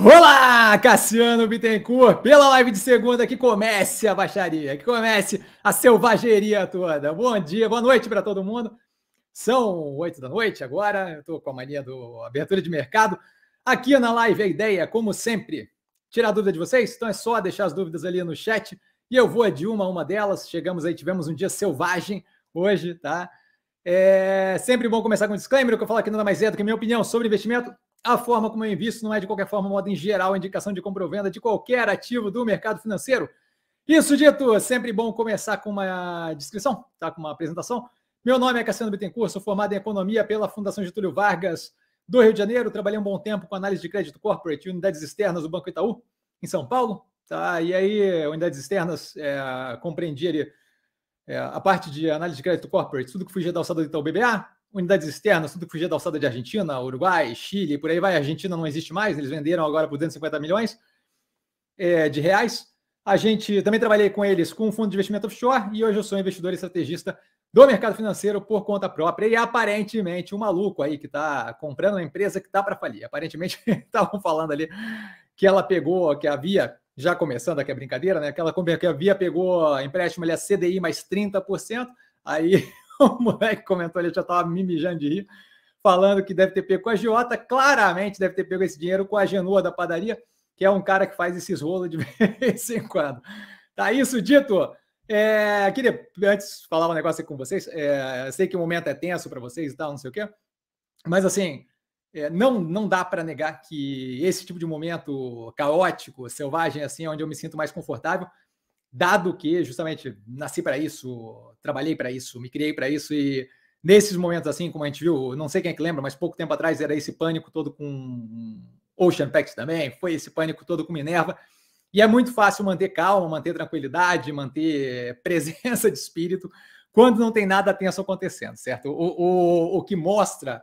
Olá, Cassiano Bittencourt, pela live de segunda que comece a baixaria, que comece a selvageria toda. Bom dia, boa noite para todo mundo. São oito da noite agora, estou com a mania do abertura de mercado. Aqui na live a ideia, como sempre, tirar dúvida de vocês, então é só deixar as dúvidas ali no chat e eu vou de uma a uma delas. Chegamos aí, tivemos um dia selvagem hoje, tá? É sempre bom começar com um disclaimer, o que eu falo aqui nada mais é do que minha opinião sobre investimento, a forma como eu invisto não é, de qualquer forma, modo em geral, indicação de compra ou venda de qualquer ativo do mercado financeiro. Isso dito, sempre bom começar com uma descrição, tá? com uma apresentação. Meu nome é Cassiano Bittencourt, sou formado em Economia pela Fundação Getúlio Vargas do Rio de Janeiro. Trabalhei um bom tempo com análise de crédito corporate e unidades externas do Banco Itaú, em São Paulo. Tá? E aí, unidades externas, é, compreendi ali é, a parte de análise de crédito corporate, tudo que fui da alçada do Itaú BBA, unidades externas, tudo que fugia da alçada de Argentina, Uruguai, Chile, por aí vai. A Argentina não existe mais, eles venderam agora por 250 milhões é, de reais. A gente também trabalhei com eles com um fundo de investimento offshore e hoje eu sou investidor e estrategista do mercado financeiro por conta própria e aparentemente um maluco aí que está comprando uma empresa que está para falir. Aparentemente estavam falando ali que ela pegou, que havia, já começando aqui a brincadeira, né? Que ela que havia pegou empréstimo ali a CDI mais 30%, aí o moleque comentou ali, já estava me mijando de rir, falando que deve ter pego com a Giota, claramente deve ter pego esse dinheiro com a Genua da padaria, que é um cara que faz esses rolos de vez em quando. Tá isso dito. É, queria antes falar um negócio com vocês. É, sei que o momento é tenso para vocês e tal, não sei o quê. Mas assim, é, não, não dá para negar que esse tipo de momento caótico, selvagem, assim, é onde eu me sinto mais confortável dado que justamente nasci para isso, trabalhei para isso, me criei para isso e nesses momentos assim, como a gente viu, não sei quem é que lembra, mas pouco tempo atrás era esse pânico todo com Ocean Pact também, foi esse pânico todo com Minerva. E é muito fácil manter calma, manter tranquilidade, manter presença de espírito quando não tem nada tenso acontecendo, certo? O, o, o que mostra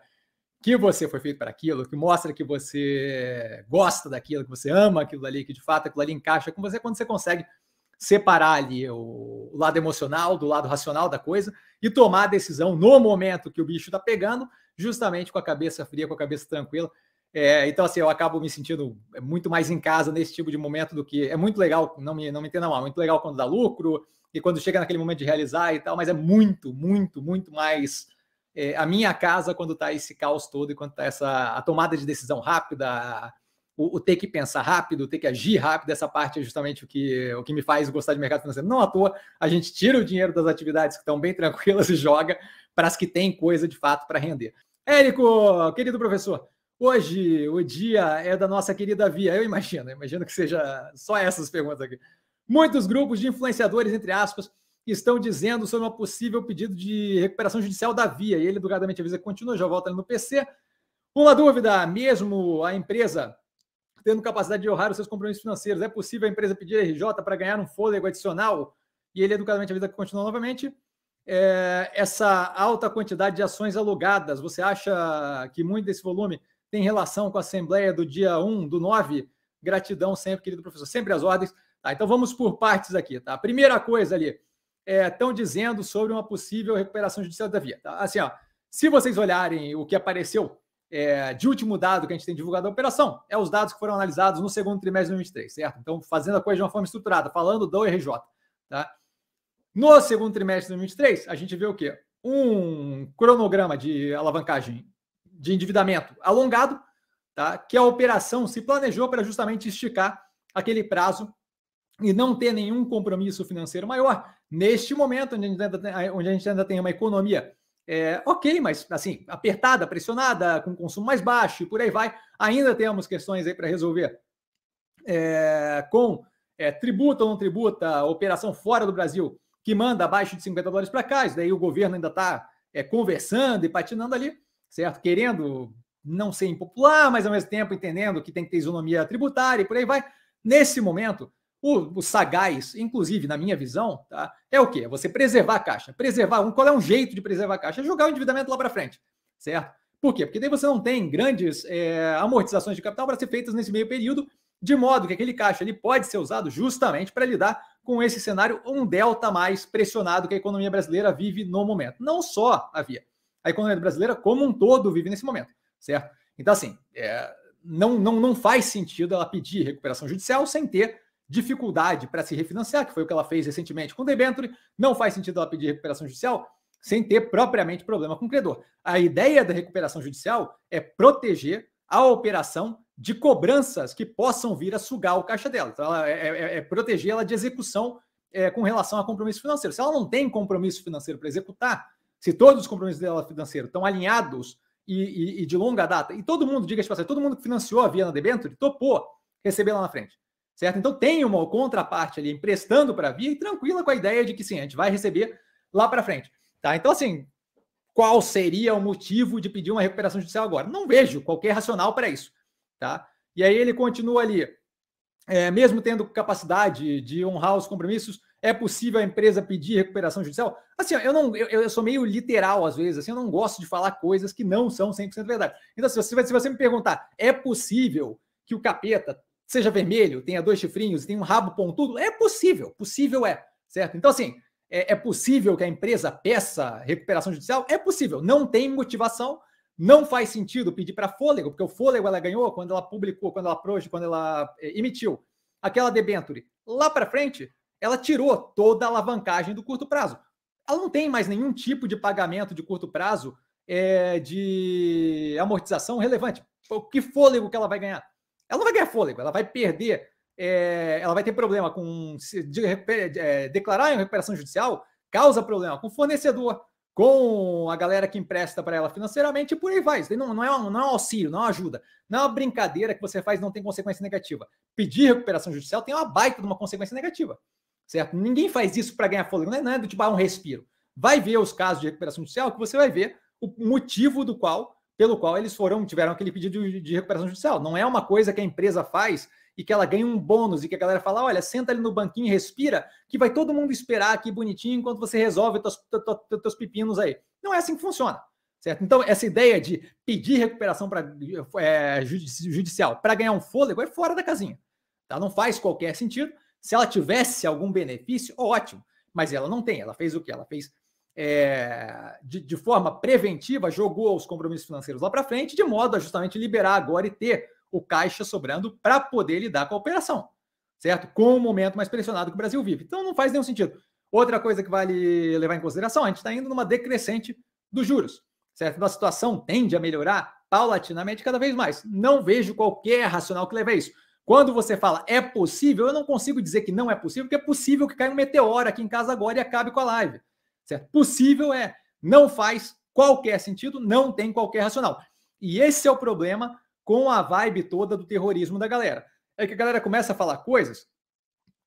que você foi feito para aquilo, que mostra que você gosta daquilo, que você ama aquilo ali, que de fato aquilo ali encaixa com você, é quando você consegue separar ali o lado emocional do lado racional da coisa e tomar a decisão no momento que o bicho está pegando, justamente com a cabeça fria, com a cabeça tranquila. É, então, assim, eu acabo me sentindo muito mais em casa nesse tipo de momento do que. É muito legal, não me, não me entenda mal, é muito legal quando dá lucro e quando chega naquele momento de realizar e tal, mas é muito, muito, muito mais é, a minha casa quando está esse caos todo e quando está essa a tomada de decisão rápida, o, o, ter que pensar rápido, o ter que agir rápido, essa parte é justamente o que, o que me faz gostar de mercado financeiro. Não à toa, a gente tira o dinheiro das atividades que estão bem tranquilas e joga para as que têm coisa de fato para render. Érico, querido professor, hoje o dia é da nossa querida Via. Eu imagino, imagino que seja só essas perguntas aqui. Muitos grupos de influenciadores, entre aspas, estão dizendo sobre um possível pedido de recuperação judicial da Via. E ele educadamente avisa que continua, já volta ali no PC. Uma dúvida, mesmo a empresa tendo capacidade de honrar os seus compromissos financeiros. É possível a empresa pedir RJ para ganhar um fôlego adicional? E ele educadamente avisa que continua novamente. É, essa alta quantidade de ações alugadas, você acha que muito desse volume tem relação com a Assembleia do dia 1, do 9? Gratidão sempre, querido professor. Sempre as ordens. Tá, então vamos por partes aqui. Tá? A primeira coisa ali, estão é, dizendo sobre uma possível recuperação judicial da via. Tá? Assim, ó, se vocês olharem o que apareceu é, de último dado que a gente tem divulgado a operação é os dados que foram analisados no segundo trimestre de 2023, certo? Então, fazendo a coisa de uma forma estruturada, falando do RJ. Tá? No segundo trimestre de 2023, a gente vê o quê? Um cronograma de alavancagem de endividamento alongado, tá? que a operação se planejou para justamente esticar aquele prazo e não ter nenhum compromisso financeiro maior. Neste momento, onde a gente ainda tem uma economia é, ok, mas assim, apertada, pressionada, com consumo mais baixo e por aí vai. Ainda temos questões aí para resolver é, com é, tributa ou não tributa, operação fora do Brasil, que manda abaixo de 50 dólares para cá. Isso daí o governo ainda está é, conversando e patinando ali, certo? Querendo não ser impopular, mas ao mesmo tempo entendendo que tem que ter isonomia tributária e por aí vai. Nesse momento, o, o sagaz, inclusive, na minha visão, tá? é o quê? É você preservar a caixa. Preservar um, qual é um jeito de preservar a caixa? É jogar o endividamento lá para frente, certo? Por quê? Porque daí você não tem grandes é, amortizações de capital para ser feitas nesse meio período, de modo que aquele caixa ele pode ser usado justamente para lidar com esse cenário um delta mais pressionado que a economia brasileira vive no momento. Não só a via, a economia brasileira como um todo vive nesse momento, certo? Então, assim, é, não, não, não faz sentido ela pedir recuperação judicial sem ter dificuldade para se refinanciar, que foi o que ela fez recentemente com o Debenture, não faz sentido ela pedir recuperação judicial sem ter propriamente problema com o credor. A ideia da recuperação judicial é proteger a operação de cobranças que possam vir a sugar o caixa dela. Então, ela é, é, é, é proteger ela de execução é, com relação a compromisso financeiro. Se ela não tem compromisso financeiro para executar, se todos os compromissos dela financeiros estão alinhados e, e, e, de longa data, e todo mundo, diga-se passagem, todo mundo que financiou a via na debenture topou receber lá na frente certo? Então tem uma contraparte ali emprestando para vir e tranquila com a ideia de que sim, a gente vai receber lá para frente, tá? Então assim, qual seria o motivo de pedir uma recuperação judicial agora? Não vejo qualquer racional para isso, tá? E aí ele continua ali, é, mesmo tendo capacidade de honrar os compromissos, é possível a empresa pedir recuperação judicial? Assim, eu não, eu, eu, sou meio literal às vezes, assim, eu não gosto de falar coisas que não são 100% verdade. Então, se você, se você me perguntar, é possível que o capeta seja vermelho, tenha dois chifrinhos, tenha um rabo pontudo, é possível, possível é, certo? Então, assim, é, é possível que a empresa peça recuperação judicial? É possível, não tem motivação, não faz sentido pedir para fôlego, porque o fôlego ela ganhou quando ela publicou, quando ela proje, quando ela é, emitiu aquela debenture. Lá para frente, ela tirou toda a alavancagem do curto prazo. Ela não tem mais nenhum tipo de pagamento de curto prazo é, de amortização relevante. O que fôlego que ela vai ganhar? Ela não vai ganhar fôlego, ela vai perder, é, ela vai ter problema com de, eh, declarar em recuperação judicial, causa problema com o fornecedor, com a galera que empresta para ela financeiramente e por aí vai. Isso não, não, é, um, não é um auxílio, não é uma ajuda. Não é uma brincadeira que você faz não tem consequência negativa. Pedir recuperação judicial tem uma baita de uma consequência negativa. Certo? Ninguém faz isso para ganhar fôlego, não é, não é do tipo ah, um respiro. Vai ver os casos de recuperação judicial que você vai ver o motivo do qual pelo qual eles foram tiveram aquele pedido de, recuperação judicial. Não é uma coisa que a empresa faz e que ela ganha um bônus e que a galera fala, olha, senta ali no banquinho e respira, que vai todo mundo esperar aqui bonitinho enquanto você resolve teus, teus, pepinos aí. Não é assim que funciona. Certo? Então, essa ideia de pedir recuperação pra, é, judicial para ganhar um fôlego é fora da casinha. Tá? Não faz qualquer sentido. Se ela tivesse algum benefício, ótimo. Mas ela não tem. Ela fez o que? Ela fez é, de, de, forma preventiva, jogou os compromissos financeiros lá para frente, de modo a justamente liberar agora e ter o caixa sobrando para poder lidar com a operação, certo? Com o momento mais pressionado que o Brasil vive. Então não faz nenhum sentido. Outra coisa que vale levar em consideração, a gente está indo numa decrescente dos juros, certo? Então a situação tende a melhorar paulatinamente cada vez mais. Não vejo qualquer racional que leve a isso. Quando você fala é possível, eu não consigo dizer que não é possível, porque é possível que caia um meteoro aqui em casa agora e acabe com a live. Certo? Possível é não faz qualquer sentido, não tem qualquer racional. E esse é o problema com a vibe toda do terrorismo da galera. É que a galera começa a falar coisas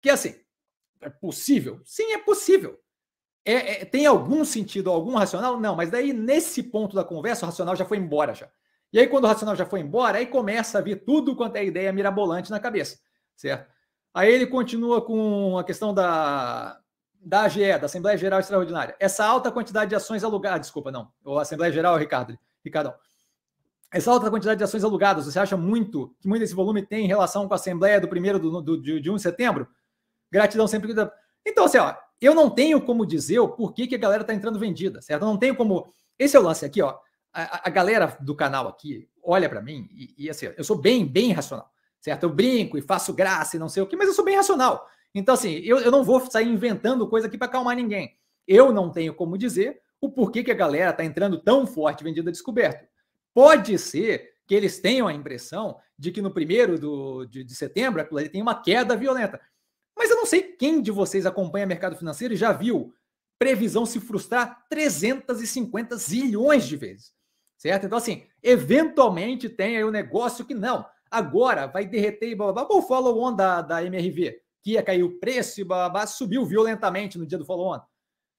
que assim, é possível? Sim, é possível. É, é, tem algum sentido, algum racional? Não, mas daí nesse ponto da conversa, o racional já foi embora já. E aí, quando o racional já foi embora, aí começa a vir tudo quanto é ideia mirabolante na cabeça, certo? Aí ele continua com a questão da, da AGE, da Assembleia Geral Extraordinária, essa alta quantidade de ações alugadas, ah, desculpa, não, ou Assembleia Geral, Ricardo, Ricardão, essa alta quantidade de ações alugadas, você acha muito que muito desse volume tem em relação com a Assembleia do primeiro do, do, de, de 1 de setembro? Gratidão sempre. Então, assim, ó, eu não tenho como dizer o porquê que a galera está entrando vendida, certo? Eu não tenho como. Esse é o lance aqui, ó. A, a galera do canal aqui olha para mim e, e, assim, eu sou bem, bem racional, certo? Eu brinco e faço graça e não sei o quê, mas eu sou bem racional. Então, assim, eu, eu não vou sair inventando coisa aqui para acalmar ninguém. Eu não tenho como dizer o porquê que a galera está entrando tão forte vendida descoberto. Pode ser que eles tenham a impressão de que no primeiro do, de, de setembro aquilo ali tem uma queda violenta. Mas eu não sei quem de vocês acompanha mercado financeiro e já viu previsão se frustrar 350 zilhões de vezes. Certo? Então, assim, eventualmente tem aí um negócio que não, agora vai derreter e blá blá blá. O follow-on da, da MRV que ia cair o preço, babá, subiu violentamente no dia do follow-on.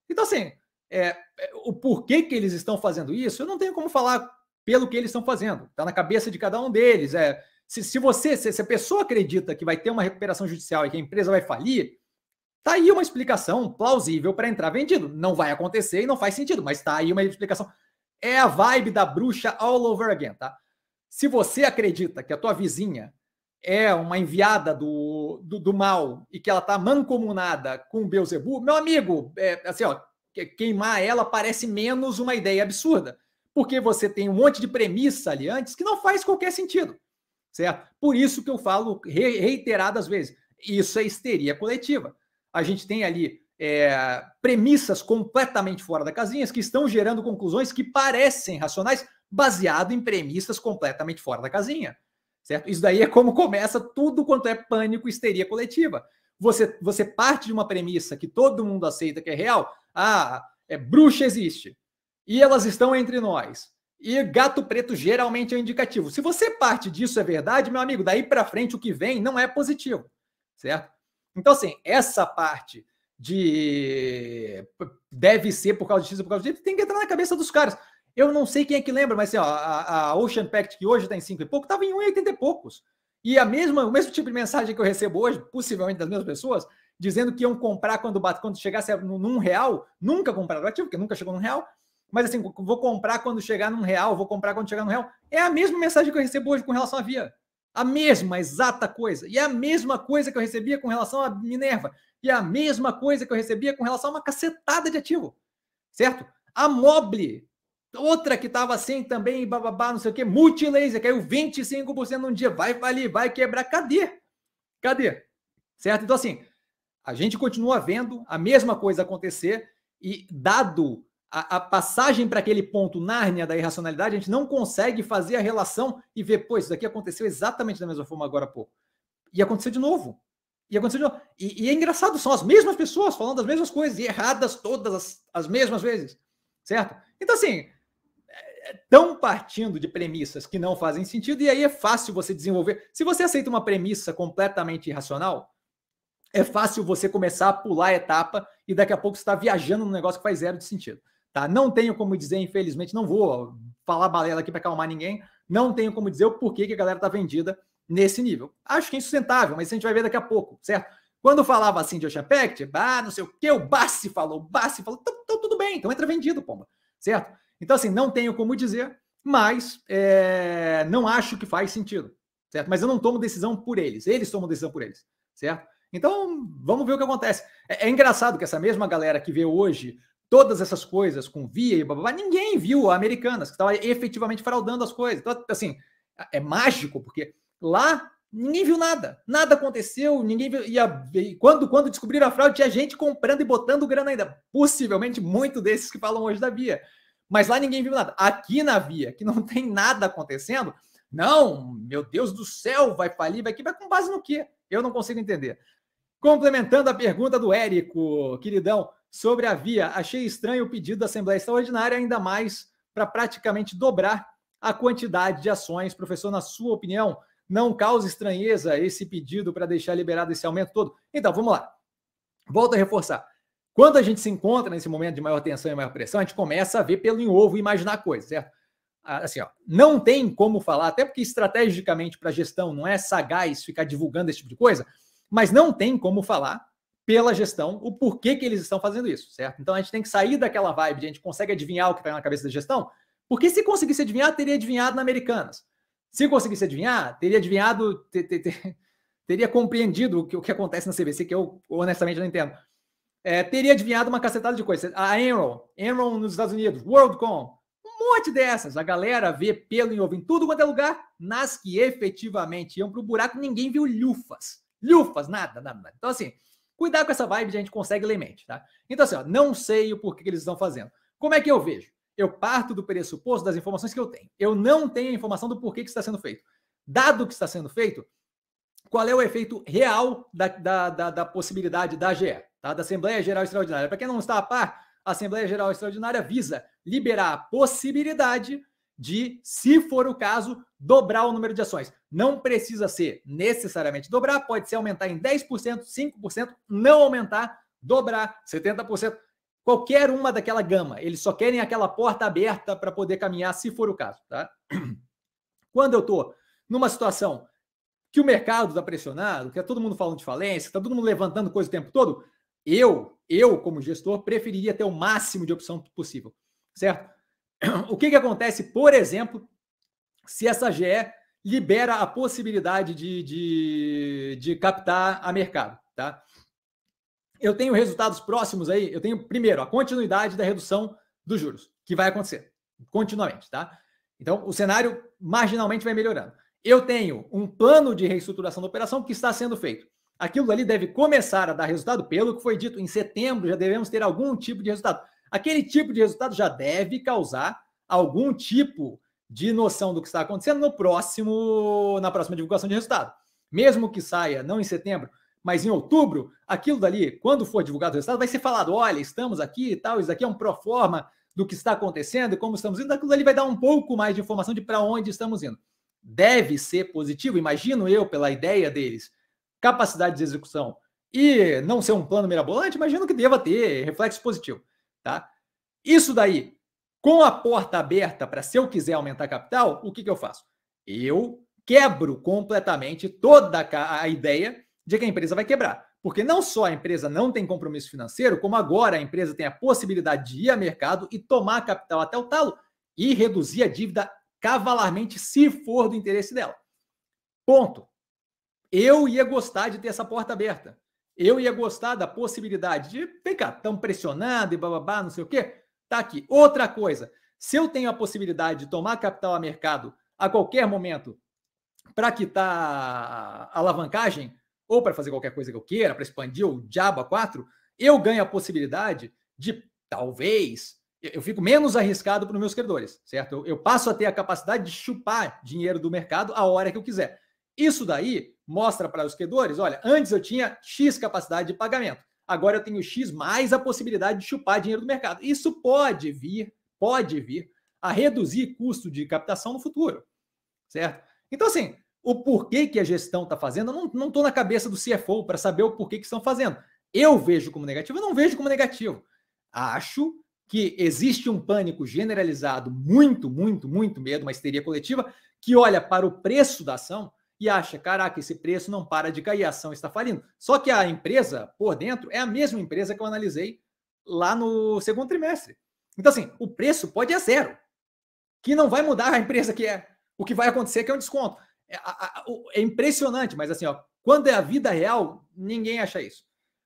Então, assim, é, é, o porquê que eles estão fazendo isso, eu não tenho como falar pelo que eles estão fazendo. Está na cabeça de cada um deles. É, se, se você, se, se a pessoa acredita que vai ter uma recuperação judicial e que a empresa vai falir, Tá aí uma explicação plausível para entrar vendido. Não vai acontecer e não faz sentido, mas tá aí uma explicação. É a vibe da bruxa all over again, tá? Se você acredita que a tua vizinha é uma enviada do, do, do mal e que ela está mancomunada com Beuzebu, meu amigo, é, assim, ó, queimar ela parece menos uma ideia absurda, porque você tem um monte de premissa ali antes que não faz qualquer sentido, certo? Por isso que eu falo reiteradas vezes, isso é histeria coletiva. A gente tem ali é, premissas completamente fora da casinha que estão gerando conclusões que parecem racionais baseado em premissas completamente fora da casinha certo? Isso daí é como começa tudo quanto é pânico, histeria coletiva. Você, você parte de uma premissa que todo mundo aceita que é real. Ah, é bruxa existe. E elas estão entre nós. E gato preto geralmente é indicativo. Se você parte disso é verdade, meu amigo, daí para frente o que vem não é positivo, certo? Então assim, essa parte de deve ser por causa de X, por causa de Y, tem que entrar na cabeça dos caras. Eu não sei quem é que lembra, mas assim, ó, a, a Ocean Pact, que hoje está em 5 e pouco, estava em 1,80 e poucos. E a mesma, o mesmo tipo de mensagem que eu recebo hoje, possivelmente das mesmas pessoas, dizendo que iam comprar quando, quando chegasse num real, nunca compraram o ativo, porque nunca chegou num real, mas assim, vou comprar quando chegar num real, vou comprar quando chegar num real. É a mesma mensagem que eu recebo hoje com relação à Via. A mesma, exata coisa. E é a mesma coisa que eu recebia com relação à Minerva. E é a mesma coisa que eu recebia com relação a uma cacetada de ativo. Certo? A Mobile Outra que estava assim também, bababá, não sei o que, multilaser, caiu 25% num dia, vai falir, vai quebrar, cadê? Cadê? Certo? Então, assim, a gente continua vendo a mesma coisa acontecer e, dado a, a passagem para aquele ponto Nárnia da irracionalidade, a gente não consegue fazer a relação e ver, pô, isso daqui aconteceu exatamente da mesma forma agora há pouco. E aconteceu de novo. E aconteceu de novo. E, e é engraçado, são as mesmas pessoas falando as mesmas coisas e erradas todas as, as mesmas vezes. Certo? Então, assim, tão partindo de premissas que não fazem sentido, e aí é fácil você desenvolver. Se você aceita uma premissa completamente irracional, é fácil você começar a pular a etapa e daqui a pouco está viajando num negócio que faz zero de sentido. Tá? Não tenho como dizer, infelizmente, não vou falar balela aqui para acalmar ninguém, não tenho como dizer o porquê que a galera está vendida nesse nível. Acho que é insustentável, mas isso a gente vai ver daqui a pouco, certo? Quando falava assim de Ocean Pact, ah, não sei o que, o Bassi falou, o Bassi falou, então, então, tudo bem, então entra vendido, pomba, certo? Então, assim, não tenho como dizer, mas é, não acho que faz sentido, certo? Mas eu não tomo decisão por eles, eles tomam decisão por eles, certo? Então, vamos ver o que acontece. É, é engraçado que essa mesma galera que vê hoje todas essas coisas com via e babá, ninguém viu a Americanas, que estava efetivamente fraudando as coisas. Então, assim, é mágico, porque lá ninguém viu nada, nada aconteceu, ninguém viu. E, a, e quando, quando descobriram a fraude, tinha gente comprando e botando grana ainda. Possivelmente muito desses que falam hoje da via mas lá ninguém viu nada. Aqui na via, que não tem nada acontecendo, não, meu Deus do céu, vai falir, vai que vai com base no quê? Eu não consigo entender. Complementando a pergunta do Érico, queridão, sobre a via, achei estranho o pedido da Assembleia Extraordinária, ainda mais para praticamente dobrar a quantidade de ações. Professor, na sua opinião, não causa estranheza esse pedido para deixar liberado esse aumento todo? Então, vamos lá. Volto a reforçar. Quando a gente se encontra nesse momento de maior tensão e maior pressão, a gente começa a ver pelo em ovo e imaginar coisas, certo? Ah, assim, ó, não tem como falar, até porque estrategicamente para gestão não é sagaz ficar divulgando esse tipo de coisa, mas não tem como falar pela gestão o porquê que eles estão fazendo isso, certo? Então a gente tem que sair daquela vibe de a gente consegue adivinhar o que está na cabeça da gestão, porque se conseguisse adivinhar, teria adivinhado na Americanas. Se conseguisse adivinhar, teria adivinhado, ter, ter, ter, teria compreendido o que, o que acontece na CBC, que eu honestamente não entendo é, teria adivinhado uma cacetada de coisas. A Enron, Enron nos Estados Unidos, WorldCom, um monte dessas. A galera vê pelo em ovo em tudo quanto é lugar, nas que efetivamente iam para o buraco, ninguém viu lufas. Lufas, nada, nada, nada. Então, assim, cuidar com essa vibe, a gente, consegue ler mente, tá? Então, assim, ó, não sei o porquê que eles estão fazendo. Como é que eu vejo? Eu parto do pressuposto das informações que eu tenho. Eu não tenho a informação do porquê que está sendo feito. Dado que está sendo feito, qual é o efeito real da, da, da, da possibilidade da GE? tá? da Assembleia Geral Extraordinária. Para quem não está a par, a Assembleia Geral Extraordinária visa liberar a possibilidade de, se for o caso, dobrar o número de ações. Não precisa ser necessariamente dobrar, pode ser aumentar em 10%, 5%, não aumentar, dobrar 70%, qualquer uma daquela gama. Eles só querem aquela porta aberta para poder caminhar, se for o caso, tá? Quando eu estou numa situação que o mercado está pressionado, que é todo mundo falando de falência, está todo mundo levantando coisa o tempo todo, eu, eu como gestor, preferiria ter o máximo de opção possível, certo? O que, que acontece, por exemplo, se essa GE libera a possibilidade de, de, de captar a mercado, tá? Eu tenho resultados próximos aí, eu tenho, primeiro, a continuidade da redução dos juros, que vai acontecer continuamente, tá? Então, o cenário marginalmente vai melhorando. Eu tenho um plano de reestruturação da operação que está sendo feito. Aquilo ali deve começar a dar resultado, pelo que foi dito, em setembro já devemos ter algum tipo de resultado. Aquele tipo de resultado já deve causar algum tipo de noção do que está acontecendo no próximo, na próxima divulgação de resultado. Mesmo que saia não em setembro, mas em outubro, aquilo dali, quando for divulgado o resultado, vai ser falado: olha, estamos aqui e tal, isso aqui é um pro forma do que está acontecendo, e como estamos indo, aquilo ali vai dar um pouco mais de informação de para onde estamos indo. Deve ser positivo, imagino eu, pela ideia deles, capacidade de execução e não ser um plano mirabolante, imagino que deva ter reflexo positivo, tá? Isso daí, com a porta aberta para se eu quiser aumentar capital, o que, que eu faço? Eu quebro completamente toda a ideia de que a empresa vai quebrar. Porque não só a empresa não tem compromisso financeiro, como agora a empresa tem a possibilidade de ir a mercado e tomar capital até o talo e reduzir a dívida cavalarmente, se for do interesse dela. Ponto eu ia gostar de ter essa porta aberta. Eu ia gostar da possibilidade de, vem cá, tão pressionado e bababá, não sei o quê. Tá aqui. Outra coisa, se eu tenho a possibilidade de tomar capital a mercado a qualquer momento para quitar a alavancagem ou para fazer qualquer coisa que eu queira, para expandir o a 4, eu ganho a possibilidade de, talvez, eu fico menos arriscado para os meus credores, certo? Eu, eu passo a ter a capacidade de chupar dinheiro do mercado a hora que eu quiser. Isso daí mostra para os credores, olha, antes eu tinha X capacidade de pagamento, agora eu tenho X mais a possibilidade de chupar dinheiro do mercado. Isso pode vir, pode vir a reduzir custo de captação no futuro, certo? Então, assim, o porquê que a gestão está fazendo, eu não estou na cabeça do CFO para saber o porquê que estão fazendo. Eu vejo como negativo, eu não vejo como negativo. Acho que existe um pânico generalizado, muito, muito, muito medo, uma histeria coletiva, que olha para o preço da ação e acha, caraca, esse preço não para de cair, a ação está falindo. Só que a empresa, por dentro, é a mesma empresa que eu analisei lá no segundo trimestre. Então, assim, o preço pode é a zero, que não vai mudar a empresa que é. O que vai acontecer é que é um desconto. É, é, é impressionante, mas assim, ó, quando é a vida real, ninguém acha isso.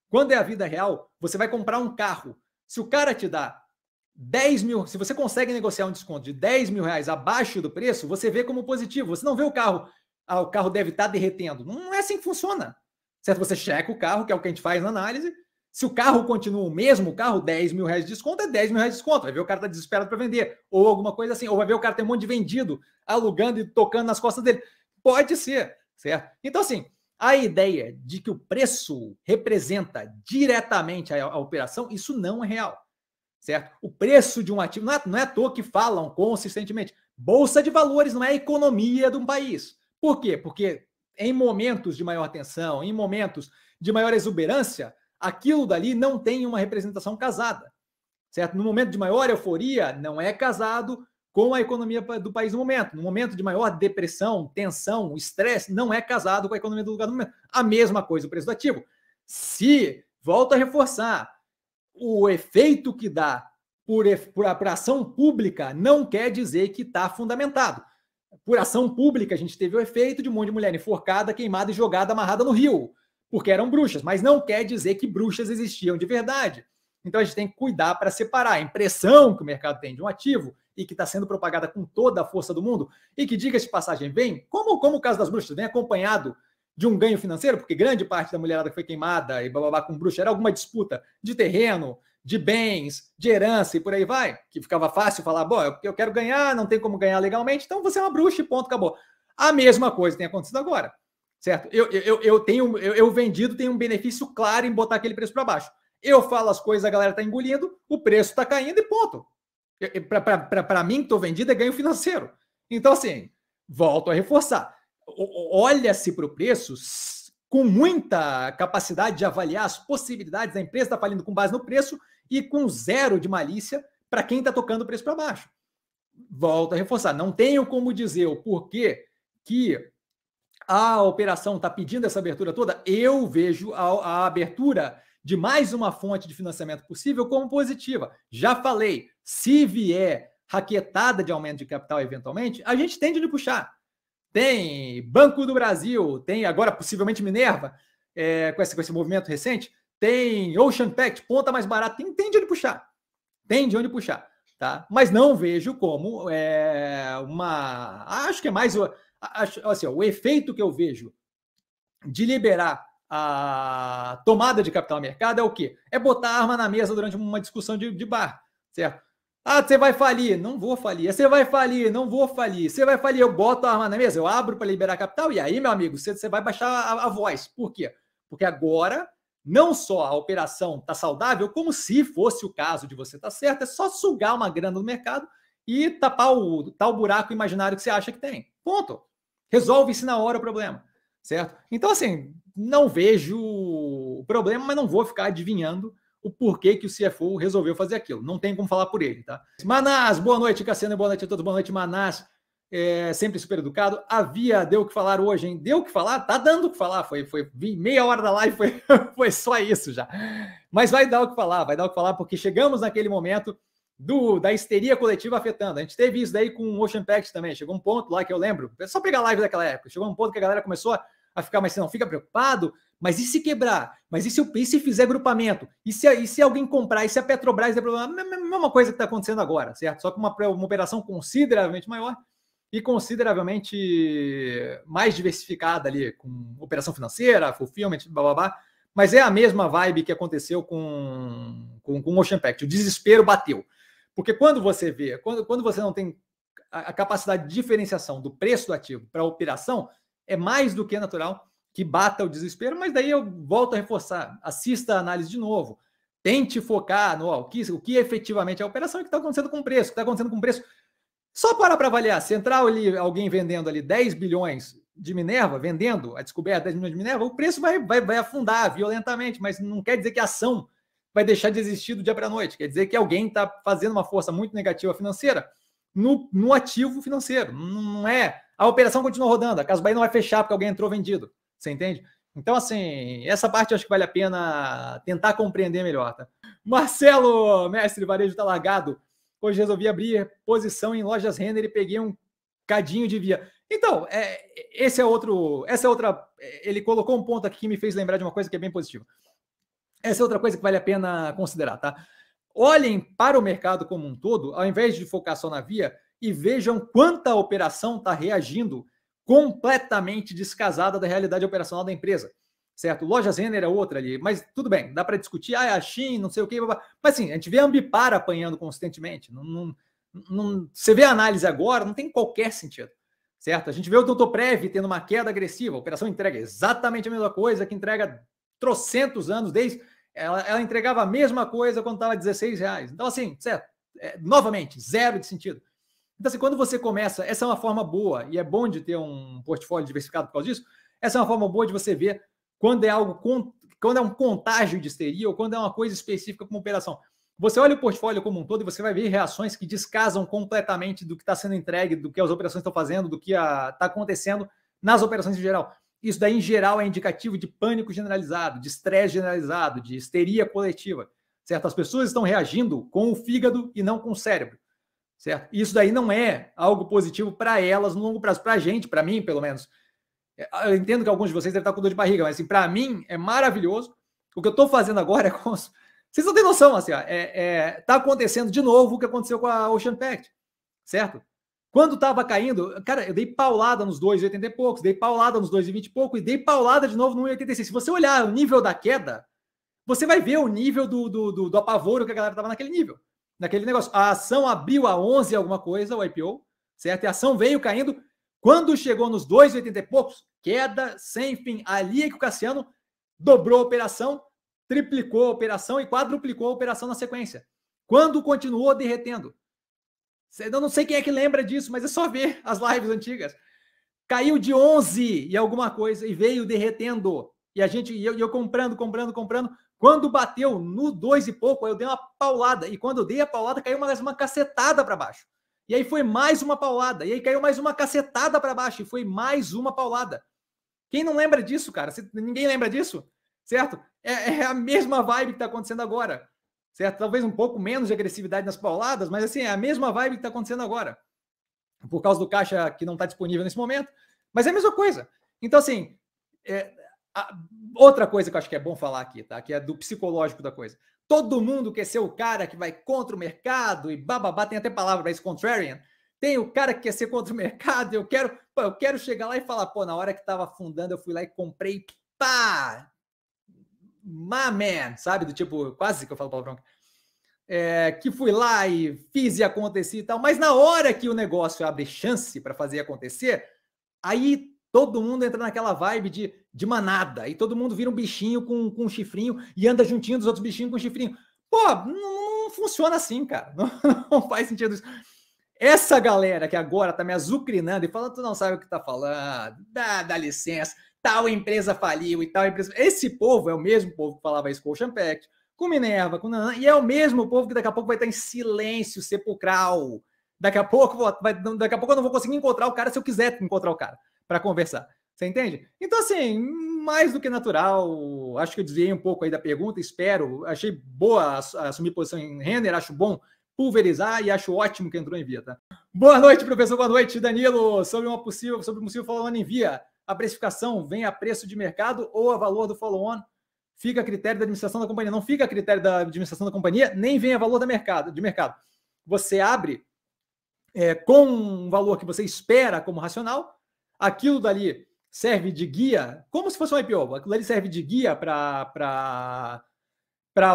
Quando é a vida real, você vai comprar um carro. Se o cara te dá 10 mil, se você consegue negociar um desconto de 10 mil reais abaixo do preço, você vê como positivo. Você não vê o carro ah, o carro deve estar tá derretendo. Não é assim que funciona. Certo? Você checa o carro, que é o que a gente faz na análise. Se o carro continua o mesmo, o carro, 10 mil reais de desconto, é 10 mil reais de desconto. Vai ver o cara tá desesperado para vender. Ou alguma coisa assim. Ou vai ver o cara tem um monte de vendido, alugando e tocando nas costas dele. Pode ser, certo? Então, assim, a ideia de que o preço representa diretamente a, a operação, isso não é real, certo? O preço de um ativo, não é, não é à toa que falam consistentemente. Bolsa de valores não é a economia de um país. Por quê? Porque em momentos de maior tensão, em momentos de maior exuberância, aquilo dali não tem uma representação casada. Certo? No momento de maior euforia, não é casado com a economia do país no momento. No momento de maior depressão, tensão, estresse, não é casado com a economia do lugar no momento. A mesma coisa o preço do ativo. Se, volta a reforçar, o efeito que dá por, por, por ação pública não quer dizer que está fundamentado. Por ação pública, a gente teve o efeito de um monte de mulher enforcada, queimada e jogada amarrada no rio, porque eram bruxas. Mas não quer dizer que bruxas existiam de verdade. Então a gente tem que cuidar para separar a impressão que o mercado tem de um ativo e que está sendo propagada com toda a força do mundo e que, diga-se de passagem, vem, como, como o caso das bruxas, vem acompanhado de um ganho financeiro, porque grande parte da mulherada que foi queimada e blá com bruxa era alguma disputa de terreno, de bens, de herança e por aí vai, que ficava fácil falar, bom, eu quero ganhar, não tem como ganhar legalmente, então você é uma bruxa e ponto, acabou. A mesma coisa tem acontecido agora, certo? Eu, eu, eu tenho, eu, eu vendido tem um benefício claro em botar aquele preço para baixo. Eu falo as coisas, a galera está engolindo, o preço está caindo e ponto. Para mim, que estou vendido, é ganho financeiro. Então, assim, volto a reforçar. Olha-se para o preço com muita capacidade de avaliar as possibilidades da empresa estar tá falindo com base no preço e com zero de malícia para quem está tocando o preço para baixo. Volto a reforçar, não tenho como dizer o porquê que a operação está pedindo essa abertura toda. Eu vejo a, a abertura de mais uma fonte de financiamento possível como positiva. Já falei, se vier raquetada de aumento de capital eventualmente, a gente tende a puxar tem Banco do Brasil, tem agora possivelmente Minerva, é, com, esse, com esse movimento recente, tem Ocean Pact, ponta mais barata, tem, tem de onde puxar. Tem de onde puxar. Tá? Mas não vejo como é, uma. Acho que é mais. Acho, assim, ó, o efeito que eu vejo de liberar a tomada de capital mercado é o quê? É botar a arma na mesa durante uma discussão de, de bar, certo? Ah, você vai falir. Não vou falir. Você vai falir. Não vou falir. Você vai falir. Eu boto a arma na mesa, eu abro para liberar capital. E aí, meu amigo, você, vai baixar a, a voz. Por quê? Porque agora, não só a operação está saudável, como se fosse o caso de você estar tá certo, é só sugar uma grana no mercado e tapar o tal buraco imaginário que você acha que tem. Ponto. Resolve-se na hora o problema, certo? Então, assim, não vejo o problema, mas não vou ficar adivinhando o porquê que o CFO resolveu fazer aquilo. Não tem como falar por ele, tá? Manás, boa noite, Cassiano, boa noite a todos, boa noite, Manás. É, sempre super educado. Havia, deu o que falar hoje, hein? Deu o que falar? Tá dando o que falar. Foi, foi meia hora da live, foi, foi só isso já. Mas vai dar o que falar, vai dar o que falar, porque chegamos naquele momento do, da histeria coletiva afetando. A gente teve isso daí com o Ocean Pact também. Chegou um ponto lá que eu lembro, é só pegar a live daquela época, chegou um ponto que a galera começou a a ficar, mas você não fica preocupado? Mas e se quebrar? Mas e se, e se fizer grupamento? E se, e se alguém comprar? E se a Petrobras der problema? Mesma coisa que está acontecendo agora, certo? Só que uma, uma operação consideravelmente maior e consideravelmente mais diversificada ali, com operação financeira, fulfillment, blá blá blá. Mas é a mesma vibe que aconteceu com, com, com o Ocean Pact. O desespero bateu. Porque quando você vê, quando, quando você não tem a, a capacidade de diferenciação do preço do ativo para a operação, é mais do que natural que bata o desespero, mas daí eu volto a reforçar, assista a análise de novo, tente focar no ó, o, que, o que efetivamente é a operação e o que está acontecendo com o preço, o que está acontecendo com o preço. Só para para avaliar, central ali, alguém vendendo ali 10 bilhões de Minerva, vendendo a descoberta 10 bilhões de Minerva, o preço vai, vai, vai afundar violentamente, mas não quer dizer que a ação vai deixar de existir do dia para a noite. Quer dizer que alguém está fazendo uma força muito negativa financeira no, no ativo financeiro. Não é. A operação continua rodando, a Casa Bahia não vai fechar porque alguém entrou vendido. Você entende? Então, assim, essa parte eu acho que vale a pena tentar compreender melhor, tá? Marcelo, mestre, varejo tá largado. Hoje resolvi abrir posição em lojas render e peguei um cadinho de via. Então, é, esse é outro. Essa é outra. Ele colocou um ponto aqui que me fez lembrar de uma coisa que é bem positiva. Essa é outra coisa que vale a pena considerar, tá? olhem para o mercado como um todo, ao invés de focar só na via, e vejam quanta operação está reagindo completamente descasada da realidade operacional da empresa. Certo? loja zener é outra ali, mas tudo bem, dá para discutir, ah, é a Shein, não sei o quê, blá, blá. mas assim, a gente vê a Ambipar apanhando constantemente Não, não, não, você vê a análise agora, não tem qualquer sentido. Certo? A gente vê o Doutorprev tendo uma queda agressiva, a operação entrega exatamente a mesma coisa que entrega trocentos anos, desde ela, ela entregava a mesma coisa quando estava 16 reais. Então, assim, certo, é, novamente, zero de sentido. Então, assim, quando você começa, essa é uma forma boa, e é bom de ter um portfólio diversificado por causa disso, essa é uma forma boa de você ver quando é algo, quando é um contágio de histeria ou quando é uma coisa específica como operação. Você olha o portfólio como um todo e você vai ver reações que descasam completamente do que está sendo entregue, do que as operações estão fazendo, do que está acontecendo nas operações em geral. Isso daí, em geral, é indicativo de pânico generalizado, de estresse generalizado, de histeria coletiva. Certo? As pessoas estão reagindo com o fígado e não com o cérebro. Certo? Isso daí não é algo positivo para elas no longo prazo. Para a gente, para mim, pelo menos. É, ah, eu entendo que alguns de vocês devem estar com dor de barriga, mas assim, para mim é maravilhoso. O que eu estou fazendo agora é com. Vocês não têm noção, assim, ó, é, é, tá acontecendo de novo o que aconteceu com a Ocean Pact, certo? Quando estava caindo, cara, eu dei paulada nos 2,80 e poucos, dei paulada nos 2,20 e pouco e dei paulada de novo no 1,86. Se você olhar o nível da queda, você vai ver o nível do, do, do, do apavoro que a galera estava naquele nível, naquele negócio. A ação abriu a 11 alguma coisa, o IPO, certo? E a ação veio caindo. Quando chegou nos 2,80 e poucos, queda sem fim. Ali é que o Cassiano dobrou a operação, triplicou a operação e quadruplicou a operação na sequência. Quando continuou derretendo. Eu não sei quem é que lembra disso, mas é só ver as lives antigas. Caiu de 11 e alguma coisa e veio derretendo. E a gente, e eu, eu comprando, comprando, comprando. Quando bateu no 2 e pouco, eu dei uma paulada. E quando eu dei a paulada, caiu mais uma cacetada para baixo. E aí foi mais uma paulada. E aí caiu mais uma cacetada para baixo. E foi mais uma paulada. Quem não lembra disso, cara? Ninguém lembra disso? Certo? É, é a mesma vibe que está acontecendo agora certo? Talvez um pouco menos de agressividade nas pauladas, mas assim, é a mesma vibe que está acontecendo agora, por causa do caixa que não está disponível nesse momento, mas é a mesma coisa. Então, assim, é, a, outra coisa que eu acho que é bom falar aqui, tá? Que é do psicológico da coisa. Todo mundo quer ser o cara que vai contra o mercado e bababá, tem até palavra para isso, contrarian. Tem o cara que quer ser contra o mercado, eu quero, eu quero chegar lá e falar, pô, na hora que estava afundando, eu fui lá e comprei, pá, my man, sabe? Do tipo, quase que eu falo palavrão. É, que fui lá e fiz e aconteci e tal, mas na hora que o negócio abre chance para fazer acontecer, aí todo mundo entra naquela vibe de, de manada, e todo mundo vira um bichinho com, com um chifrinho e anda juntinho dos outros bichinhos com um chifrinho. Pô, não, não funciona assim, cara. Não, não, faz sentido isso. Essa galera que agora tá me azucrinando e falando, tu não sabe o que tá falando, dá, dá licença tal empresa faliu e tal empresa. Esse povo é o mesmo povo que falava isso com o Champact, com Minerva, com Nanã, e é o mesmo povo que daqui a pouco vai estar em silêncio sepulcral. Daqui a pouco, vai, daqui a pouco eu não vou conseguir encontrar o cara se eu quiser encontrar o cara para conversar. Você entende? Então, assim, mais do que natural, acho que eu desviei um pouco aí da pergunta, espero. Achei boa assumir posição em render, acho bom pulverizar e acho ótimo que entrou em via, tá? Boa noite, professor, boa noite, Danilo. Sobre uma possível, sobre possível falando em via. A precificação vem a preço de mercado ou a valor do follow-on. Fica a critério da administração da companhia. Não fica a critério da administração da companhia, nem vem a valor da mercado, de mercado. Você abre é, com um valor que você espera como racional, aquilo dali serve de guia, como se fosse um IPO. Aquilo ali serve de guia para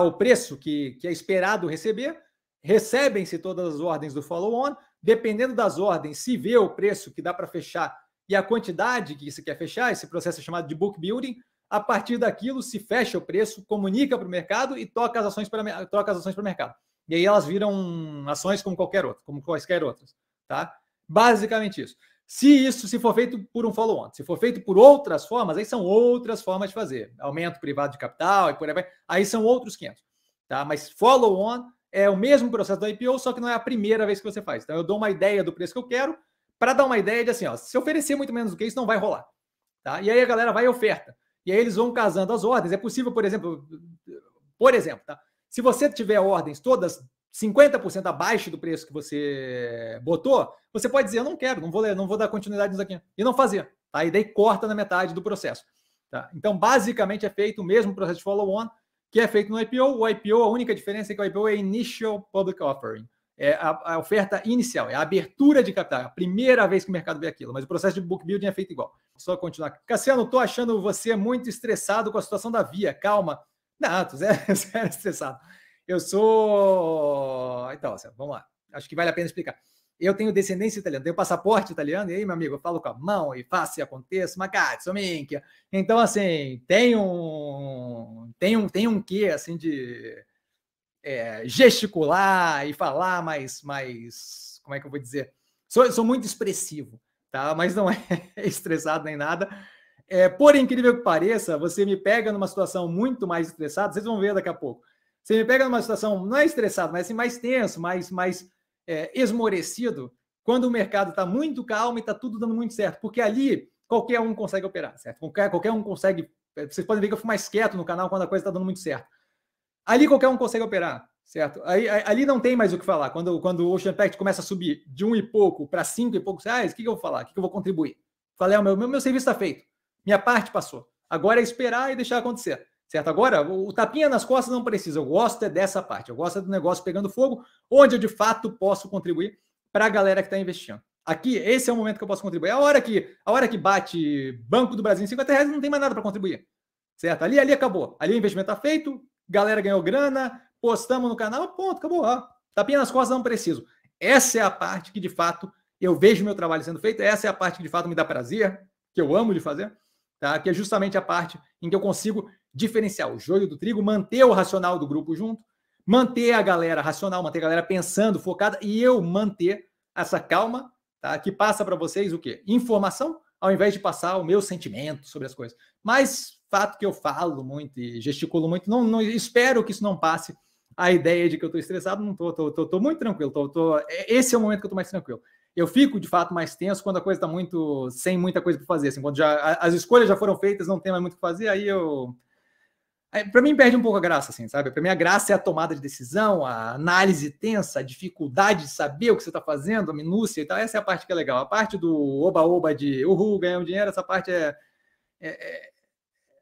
o preço que, que é esperado receber. Recebem-se todas as ordens do follow-on. Dependendo das ordens, se vê o preço que dá para fechar e a quantidade que você quer fechar, esse processo é chamado de book building, a partir daquilo se fecha o preço, comunica para o mercado e toca as ações para troca as ações para o mercado. E aí elas viram ações como qualquer outra, como quaisquer outras, tá? Basicamente isso. Se isso se for feito por um follow-on, se for feito por outras formas, aí são outras formas de fazer, aumento privado de capital e por aí vai, aí são outros 500, tá? Mas follow-on é o mesmo processo da IPO, só que não é a primeira vez que você faz. Então eu dou uma ideia do preço que eu quero, para dar uma ideia de assim, ó, se oferecer muito menos do que isso, não vai rolar. Tá? E aí a galera vai e oferta. E aí eles vão casando as ordens. É possível, por exemplo, por exemplo, tá? se você tiver ordens todas 50% abaixo do preço que você botou, você pode dizer, eu não quero, não vou, não vou dar continuidade nisso aqui. E não fazer. Tá? E daí corta na metade do processo. Tá? Então, basicamente, é feito o mesmo processo de follow-on que é feito no IPO. O IPO, a única diferença é que o IPO é Initial Public Offering é a, a, oferta inicial, é a abertura de capital, é a primeira vez que o mercado vê aquilo, mas o processo de book building é feito igual. Só continuar. Cassiano, estou achando você muito estressado com a situação da via, calma. Não, é zero, estressado. Eu sou. Então, vamos lá. Acho que vale a pena explicar. Eu tenho descendência italiana, tenho passaporte italiano, e aí, meu amigo, eu falo com a mão e faço e aconteça, macate, minchia. Então, assim, tem um. Tem um, tem um quê, assim, de é, gesticular e falar mais, mais, como é que eu vou dizer? Sou, sou muito expressivo, tá? Mas não é estressado nem nada. É, por incrível que pareça, você me pega numa situação muito mais estressada, vocês vão ver daqui a pouco. Você me pega numa situação, não é estressado, mas assim, mais tenso, mais, mais é, esmorecido, quando o mercado está muito calmo e está tudo dando muito certo, porque ali qualquer um consegue operar, certo? Qualquer, qualquer um consegue. É, vocês podem ver que eu fico mais quieto no canal quando a coisa está dando muito certo. Ali qualquer um consegue operar, certo? Aí, ali não tem mais o que falar. Quando, quando o Ocean Pact começa a subir de um e pouco para cinco e poucos reais, ah, o que, que eu vou falar? O que, que eu vou contribuir? Falei, o ah, meu, meu, meu serviço está feito. Minha parte passou. Agora é esperar e deixar acontecer. Certo? Agora, o, o tapinha nas costas não precisa. Eu gosto é dessa parte. Eu gosto é do negócio pegando fogo, onde eu de fato posso contribuir para a galera que está investindo. Aqui, esse é o momento que eu posso contribuir. A hora que, a hora que bate Banco do Brasil em 50 reais, não tem mais nada para contribuir. Certo? Ali, ali acabou. Ali o investimento está feito, galera ganhou grana, postamos no canal, ponto, acabou. Ó, tapinha nas costas não preciso. Essa é a parte que de fato eu vejo meu trabalho sendo feito, essa é a parte que de fato me dá prazer, que eu amo de fazer, tá? que é justamente a parte em que eu consigo diferenciar o joio do trigo, manter o racional do grupo junto, manter a galera racional, manter a galera pensando, focada, e eu manter essa calma, tá? que passa para vocês o quê? Informação, ao invés de passar o meu sentimento sobre as coisas. Mas fato que eu falo muito e gesticulo muito, não, não espero que isso não passe a ideia de que eu estou estressado, não estou, estou muito tranquilo, tô, tô, é, esse é o momento que eu estou mais tranquilo. Eu fico, de fato, mais tenso quando a coisa está muito, sem muita coisa para fazer, assim, quando já, as escolhas já foram feitas, não tem mais muito o que fazer, aí eu... Para mim perde um pouco a graça, assim, sabe? Para mim a graça é a tomada de decisão, a análise tensa, a dificuldade de saber o que você está fazendo, a minúcia e tal. Essa é a parte que é legal. A parte do oba-oba de uhul, ganhar dinheiro, essa parte é, é, é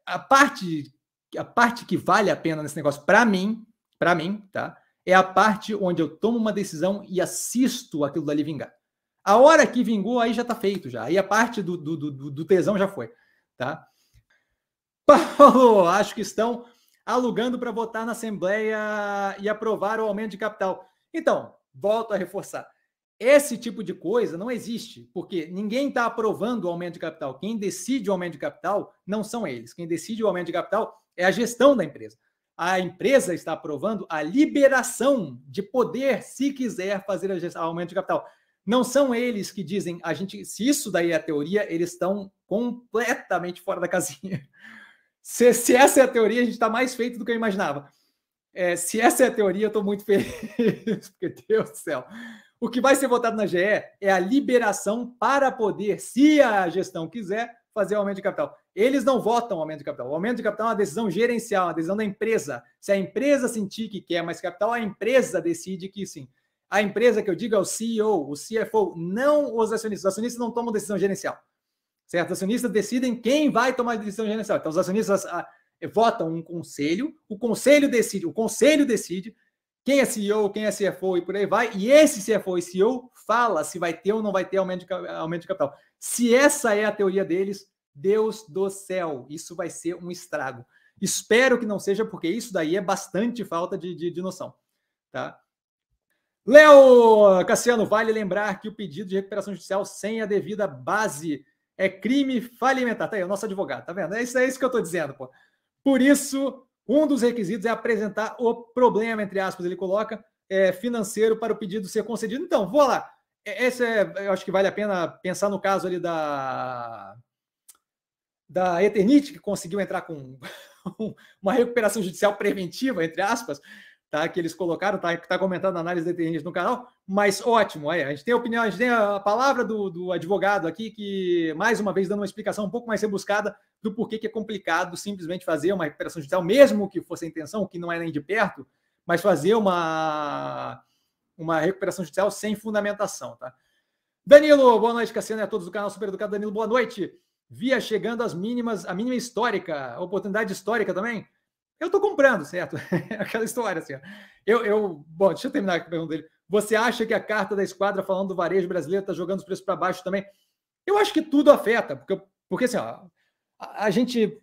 a parte a parte que vale a pena nesse negócio para mim, para mim, tá? É a parte onde eu tomo uma decisão e assisto aquilo dali vingar. A hora que vingou, aí já tá feito já. Aí a parte do, do, do, do tesão já foi, tá? Paulo, acho que estão alugando para votar na Assembleia e aprovar o aumento de capital. Então, volto a reforçar. Esse tipo de coisa não existe, porque ninguém está aprovando o aumento de capital. Quem decide o aumento de capital não são eles. Quem decide o aumento de capital é a gestão da empresa. A empresa está aprovando a liberação de poder, se quiser fazer a gestão, aumento de capital. Não são eles que dizem, a gente, se isso daí é a teoria, eles estão completamente fora da casinha. Se, se essa é a teoria, a gente está mais feito do que eu imaginava. É, se essa é a teoria, eu estou muito feliz, porque Deus do céu. O que vai ser votado na GE é a liberação para poder, se a gestão quiser, fazer aumento de capital. Eles não votam aumento de capital. O aumento de capital é uma decisão gerencial, uma decisão da empresa. Se a empresa sentir que quer mais capital, a empresa decide que sim. A empresa que eu digo é o CEO, o CFO, não os acionistas. Os acionistas não tomam decisão gerencial. Certo? Os acionistas decidem quem vai tomar a decisão gerencial. Então, os acionistas ah, votam um conselho, o conselho decide, o conselho decide quem é CEO, quem é CFO e por aí vai. E esse CFO e CEO fala se vai ter ou não vai ter aumento de, aumento de capital. Se essa é a teoria deles, Deus do céu, isso vai ser um estrago. Espero que não seja, porque isso daí é bastante falta de, de, de noção. Tá? Léo Cassiano, vale lembrar que o pedido de recuperação judicial sem a devida base é crime falimentar. Tá aí, o nosso advogado, tá vendo? É isso, é isso que eu tô dizendo, pô. Por isso, um dos requisitos é apresentar o problema, entre aspas, ele coloca, é, financeiro para o pedido ser concedido. Então, vou lá. É, Esse é, eu acho que vale a pena pensar no caso ali da, da Eternit, que conseguiu entrar com uma recuperação judicial preventiva, entre aspas, tá? Que eles colocaram, tá? Que está comentando a análise da Eternit no canal, mas ótimo, aí, a gente tem a opinião, a gente tem a palavra do, do advogado aqui, que, mais uma vez, dando uma explicação um pouco mais rebuscada do porquê que é complicado simplesmente fazer uma recuperação judicial, mesmo que fosse a intenção, que não é nem de perto, mas fazer uma, uma recuperação judicial sem fundamentação. Tá? Danilo, boa noite, Cassiano e a todos do canal Super Educado. Danilo, boa noite. Via chegando as mínimas, a mínima histórica, oportunidade histórica também. Eu estou comprando, certo? Aquela história, assim. Eu, eu, bom, deixa eu terminar com a pergunta dele. Você acha que a carta da esquadra falando do varejo brasileiro está jogando os preços para baixo também? Eu acho que tudo afeta, porque, porque assim, ó, a, gente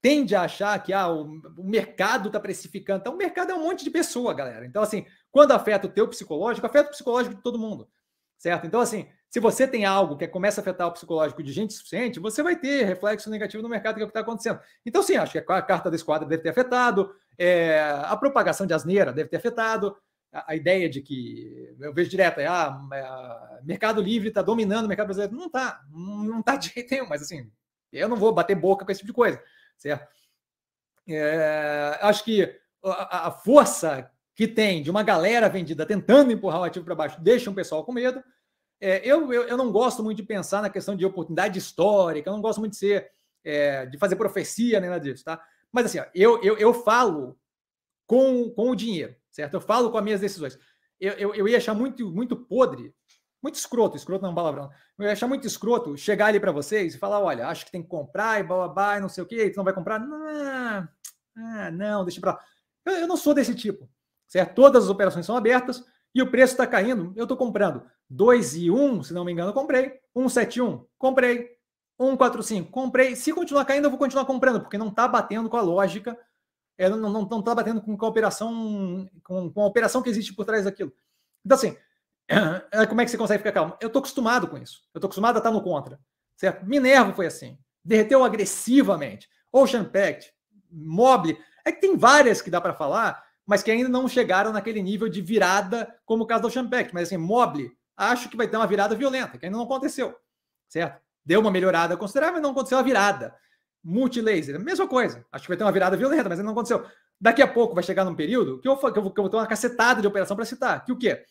tende a achar que ah, o, o mercado está precificando. Então, o mercado é um monte de pessoa, galera. Então, assim, quando afeta o teu psicológico, afeta o psicológico de todo mundo, certo? Então, assim, se você tem algo que começa a afetar o psicológico de gente suficiente, você vai ter reflexo negativo no mercado, que é o que está acontecendo. Então, sim, acho que a carta da esquadra deve ter afetado, é, a propagação de asneira deve ter afetado, a, a ideia de que, eu vejo direto, é, ah, é, Mercado Livre está dominando o mercado brasileiro. Não está, não está de jeito nenhum, mas assim, eu não vou bater boca com esse tipo de coisa, certo? É, acho que a, a, força que tem de uma galera vendida tentando empurrar o ativo para baixo deixa um pessoal com medo. É, eu, eu, eu, não gosto muito de pensar na questão de oportunidade histórica, eu não gosto muito de ser, é, de fazer profecia, nem nada disso, tá? Mas assim, ó, eu, eu, eu falo com, com o dinheiro, certo? Eu falo com as minhas decisões. Eu, eu, eu ia achar muito, muito podre muito escroto, escroto não é um Eu ia achar muito escroto chegar ali para vocês e falar: olha, acho que tem que comprar e bababá e não sei o quê, tu não vai comprar? Não, ah, não, deixa para Eu, eu não sou desse tipo, certo? Todas as operações são abertas e o preço está caindo, eu estou comprando. 2 e 1, se não me engano, comprei. 171, comprei. 145, comprei. Se continuar caindo, eu vou continuar comprando, porque não está batendo com a lógica, é, não está batendo com a operação, com, com a operação que existe por trás daquilo. Então, assim, é, é, como é que você consegue ficar calmo? Eu estou acostumado com isso. Eu estou acostumado a estar no contra. Certo? Minerva foi assim. Derreteu agressivamente. Ocean Pact, Mobile. É que tem várias que dá para falar, mas que ainda não chegaram naquele nível de virada como o caso do Ocean Pact. Mas assim, Mobile, acho que vai ter uma virada violenta, que ainda não aconteceu. Certo? Deu uma melhorada considerável, mas não aconteceu a virada. Multilaser, mesma coisa. Acho que vai ter uma virada violenta, mas ainda não aconteceu. Daqui a pouco vai chegar num período que eu, que eu, que eu vou ter uma cacetada de operação para citar. Que o quê?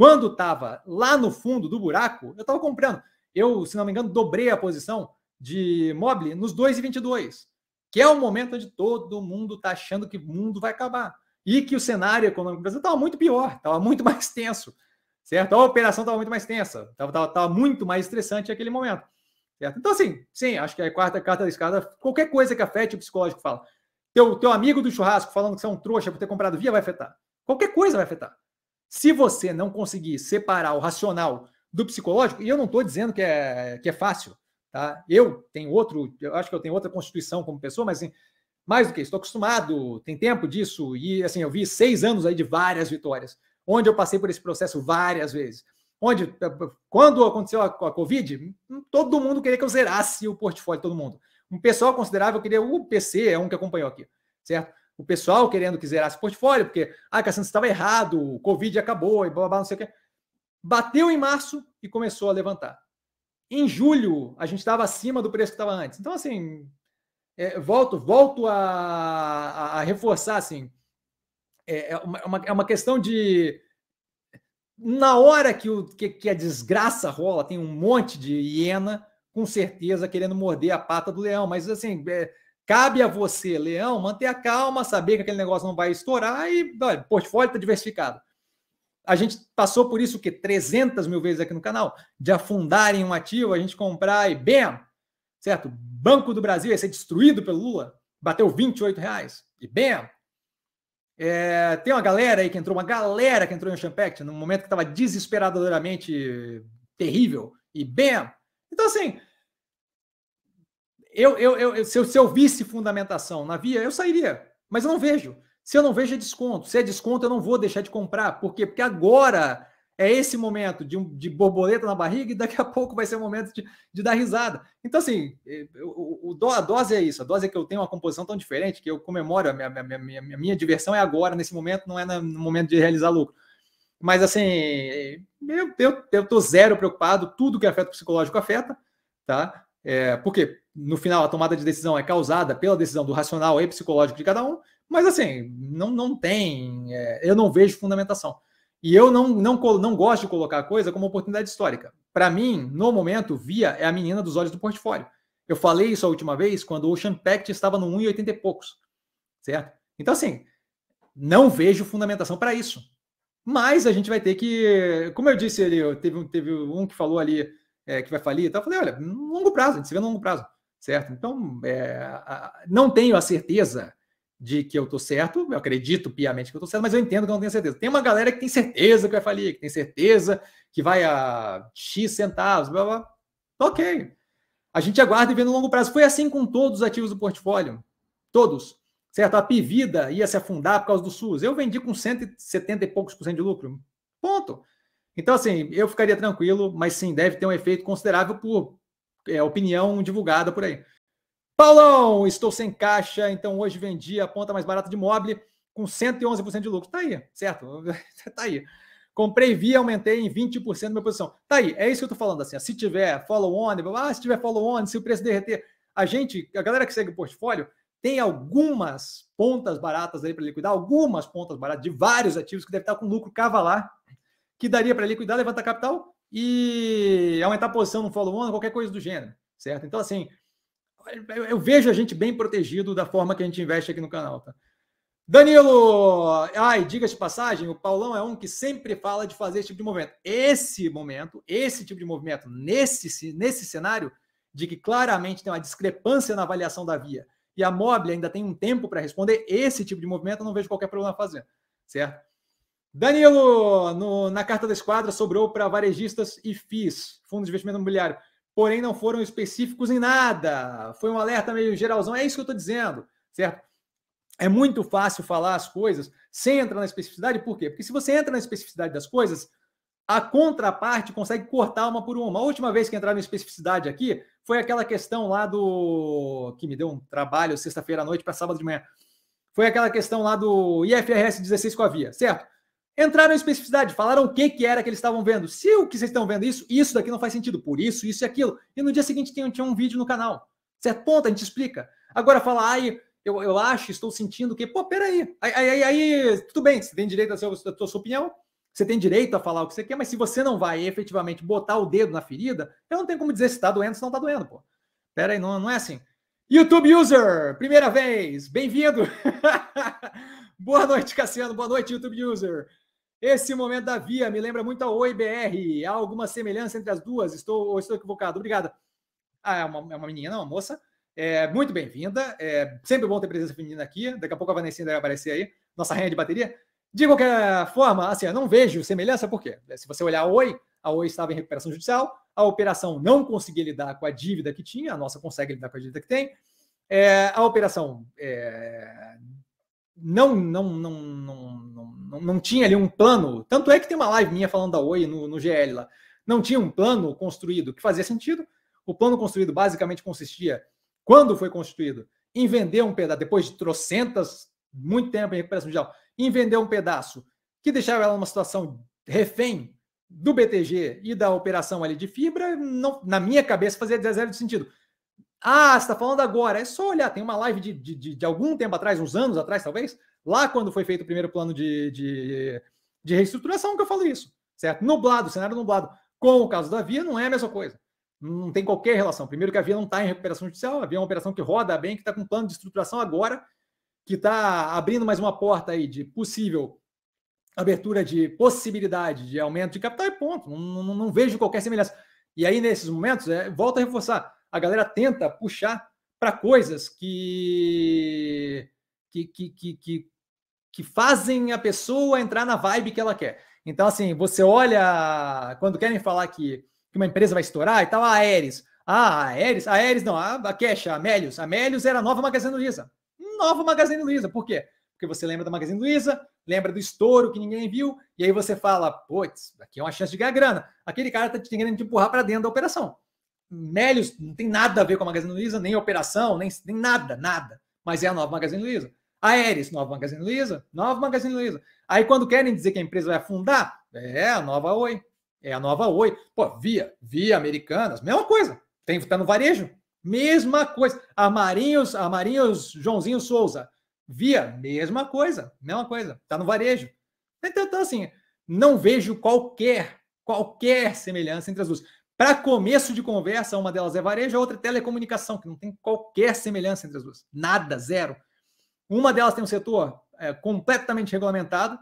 Quando estava lá no fundo do buraco, eu estava comprando. Eu, se não me engano, dobrei a posição de Mobile nos 2,22, que é o momento onde todo mundo está achando que o mundo vai acabar e que o cenário econômico brasileiro estava muito pior, estava muito mais tenso, certo? A operação estava muito mais tensa, estava muito mais estressante naquele momento, certo? Então, assim, sim, acho que é a quarta carta da escada, qualquer coisa que afete o psicológico fala. Teu, teu amigo do churrasco falando que você é um trouxa por ter comprado via vai afetar. Qualquer coisa vai afetar. Se você não conseguir separar o racional do psicológico, e eu não estou dizendo que é, que é fácil, tá? Eu tenho outro, eu acho que eu tenho outra constituição como pessoa, mas assim, mais do que isso, estou acostumado, tem tempo disso, e assim, eu vi seis anos aí de várias vitórias, onde eu passei por esse processo várias vezes. Onde, eh, eh, quando aconteceu a, a Covid, todo mundo queria que eu zerasse o portfólio, todo mundo. Um pessoal considerável queria, o PC é um que acompanhou aqui, certo? o pessoal querendo que zerasse portfólio, porque, ah, Cassandra, estava errado, o Covid acabou e blá, blá, blá, não sei o quê. Bateu em março e começou a levantar. Em julho, a gente estava acima do preço que estava antes. Então, assim, é, volto, volto a, a, a, reforçar, assim, é, é, é uma, é uma questão de... Na hora que, o, que, que a desgraça rola, tem um monte de hiena, com certeza, querendo morder a pata do leão. Mas, assim, é, Cabe a você, Leão, manter a calma, saber que aquele negócio não vai estourar e olha, portfólio está diversificado. A gente passou por isso que 300 mil vezes aqui no canal, de afundar em um ativo, a gente comprar e bem, certo? Banco do Brasil ia ser destruído pelo Lula, bateu 28 reais e bem. É, tem uma galera aí que entrou, uma galera que entrou em Champact no momento que estava desesperadoramente terrível e bem. Então assim, eu, eu, eu, se, eu, se eu visse fundamentação na via, eu sairia, mas eu não vejo. Se eu não vejo, é desconto. Se é desconto, eu não vou deixar de comprar. Por quê? Porque agora é esse momento de, de borboleta na barriga e daqui a pouco vai ser o momento de, de dar risada. Então, assim, o, a dose é isso. A dose é que eu tenho uma composição tão diferente que eu comemoro. A minha, minha, minha, minha diversão é agora, nesse momento, não é no momento de realizar lucro. Mas, assim, eu, eu, tô zero preocupado. Tudo que afeta o psicológico afeta, tá? É, por quê? no final a tomada de decisão é causada pela decisão do racional e psicológico de cada um, mas assim, não, não tem, é, eu não vejo fundamentação. E eu não, não, não gosto de colocar a coisa como oportunidade histórica. Para mim, no momento, Via é a menina dos olhos do portfólio. Eu falei isso a última vez quando o Ocean Pact estava no 1,80 e poucos, certo? Então, assim, não vejo fundamentação para isso. Mas a gente vai ter que, como eu disse ali, teve, teve um que falou ali é, que vai falir e tal, eu falei, olha, longo prazo, a gente se vê no longo prazo certo? Então, é, não tenho a certeza de que eu estou certo, eu acredito piamente que eu estou certo, mas eu entendo que eu não tenho certeza. Tem uma galera que tem certeza que vai falir, que tem certeza que vai a X centavos, blá, blá. Ok. A gente aguarda e vê no longo prazo. Foi assim com todos os ativos do portfólio. Todos. Certo? A Pivida ia se afundar por causa do SUS. Eu vendi com 170 e poucos por cento de lucro. Ponto. Então, assim, eu ficaria tranquilo, mas sim, deve ter um efeito considerável por é, opinião divulgada por aí. Paulão, estou sem caixa, então hoje vendi a ponta mais barata de mobile com 111% de lucro. Tá aí, certo? tá aí. Comprei via, aumentei em 20% da minha posição. Tá aí, é isso que eu estou falando assim. se tiver follow-on, ah, se tiver follow-on, se o preço derreter. A gente, a galera que segue o portfólio, tem algumas pontas baratas aí para liquidar, algumas pontas baratas de vários ativos que deve estar com lucro cavalar, que daria para liquidar, levantar capital e aumentar é a posição no follow-on, qualquer coisa do gênero, certo? Então, assim, eu, vejo a gente bem protegido da forma que a gente investe aqui no canal, tá? Danilo, ai, diga de passagem, o Paulão é um que sempre fala de fazer esse tipo de movimento. Esse momento, esse tipo de movimento, nesse, nesse cenário, de que claramente tem uma discrepância na avaliação da via e a Mobile ainda tem um tempo para responder, esse tipo de movimento eu não vejo qualquer problema fazendo, certo? Danilo, no, na carta da esquadra sobrou para varejistas e FIIs, fundos de investimento imobiliário, porém não foram específicos em nada. Foi um alerta meio geralzão, é isso que eu estou dizendo, certo? É muito fácil falar as coisas sem entrar na especificidade, por quê? Porque se você entra na especificidade das coisas, a contraparte consegue cortar uma por uma. A última vez que entraram em especificidade aqui foi aquela questão lá do. que me deu um trabalho sexta-feira à noite para sábado de manhã. Foi aquela questão lá do IFRS 16 com a via, certo? Entraram em especificidade, falaram o que, que era que eles estavam vendo. Se o que vocês estão vendo é isso, isso daqui não faz sentido, por isso, isso e aquilo. E no dia seguinte tinha, tinha um vídeo no canal. Certo ponto, a gente explica. Agora fala, ai, eu, eu acho, estou sentindo que, pô, peraí. Aí, aí, aí tudo bem, você tem direito à sua, à sua opinião, você tem direito a falar o que você quer, mas se você não vai efetivamente botar o dedo na ferida, eu não tenho como dizer se está doendo, se não está doendo, pô. Pera aí, não, não é assim. YouTube User, primeira vez, bem-vindo. Boa noite, Cassiano. Boa noite, YouTube User. Esse momento da Via me lembra muito a OIBR. Há alguma semelhança entre as duas? Estou, ou estou equivocado? Obrigada. Ah, é uma, é uma menina, uma moça. É, muito bem-vinda. É sempre bom ter presença feminina aqui. Daqui a pouco a Vanessinha vai aparecer aí, nossa rainha de bateria. De qualquer forma, assim, eu não vejo semelhança, Por quê? se você olhar a Oi, a Oi estava em recuperação judicial, a operação não conseguia lidar com a dívida que tinha, a nossa consegue lidar com a dívida que tem. É, a operação é, não, não, não, não, não, não tinha ali um plano. Tanto é que tem uma live minha falando da Oi no, no GL lá. Não tinha um plano construído que fazia sentido. O plano construído basicamente consistia, quando foi constituído, em vender um pedaço, depois de trocentas, muito tempo em recuperação mundial, em vender um pedaço que deixava ela numa situação refém do BTG e da operação ali de fibra, não, na minha cabeça fazia zero de sentido. Ah, você está falando agora. É só olhar. Tem uma live de, de, de, algum tempo atrás, uns anos atrás, talvez, lá quando foi feito o primeiro plano de, de, de reestruturação, que eu falo isso. Certo? Nublado, cenário nublado. Com o caso da Via, não é a mesma coisa. Não tem qualquer relação. Primeiro, que a Via não está em recuperação judicial, a Via é uma operação que roda bem, que está com um plano de estruturação agora, que está abrindo mais uma porta aí de possível abertura de possibilidade de aumento de capital e ponto. Não, não, não vejo qualquer semelhança. E aí, nesses momentos, é, volta a reforçar a galera tenta puxar para coisas que que, que, que, que, fazem a pessoa entrar na vibe que ela quer. Então, assim, você olha, quando querem falar que, que uma empresa vai estourar e tal, a Aeres. Ah, a Aeres, a Aeres não, a, a Cash, a Melius. A Melius era a nova Magazine Luiza. Nova Magazine Luiza, por quê? Porque você lembra da Magazine Luiza, lembra do estouro que ninguém viu, e aí você fala, putz, aqui é uma chance de ganhar grana. Aquele cara tá te querendo te empurrar para dentro da operação. Melios não tem nada a ver com a Magazine Luiza, nem operação, nem, nem nada, nada. Mas é a nova Magazine Luiza. A Aeres, nova Magazine Luiza, nova Magazine Luiza. Aí quando querem dizer que a empresa vai afundar, é a nova Oi. É a nova Oi. Pô, Via, Via Americanas, mesma coisa. Tem, tá no varejo, mesma coisa. A Marinhos, a Marinhos Joãozinho Souza, Via, mesma coisa, mesma coisa. Tá no varejo. Então, então assim, não vejo qualquer qualquer semelhança entre as duas. Para começo de conversa, uma delas é varejo, a outra é telecomunicação, que não tem qualquer semelhança entre as duas. Nada, zero. Uma delas tem um setor é, completamente regulamentado,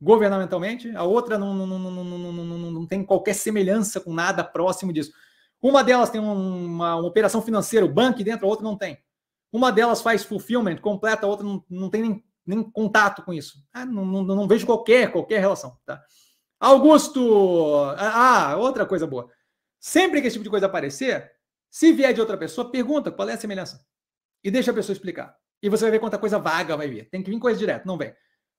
governamentalmente, a outra não, não, não, não, não, não, tem qualquer semelhança com nada próximo disso. Uma delas tem uma, uma operação financeira, o banco dentro, a outra não tem. Uma delas faz fulfillment completa, a outra não, não tem nem, nem contato com isso. Ah, não, não, não vejo qualquer, qualquer relação. Tá? Augusto! Ah, ah outra coisa boa. Sempre que esse tipo de coisa aparecer, se vier de outra pessoa, pergunta qual é a semelhança. E deixa a pessoa explicar. E você vai ver quanta coisa vaga vai vir. Tem que vir coisa direta, não vem.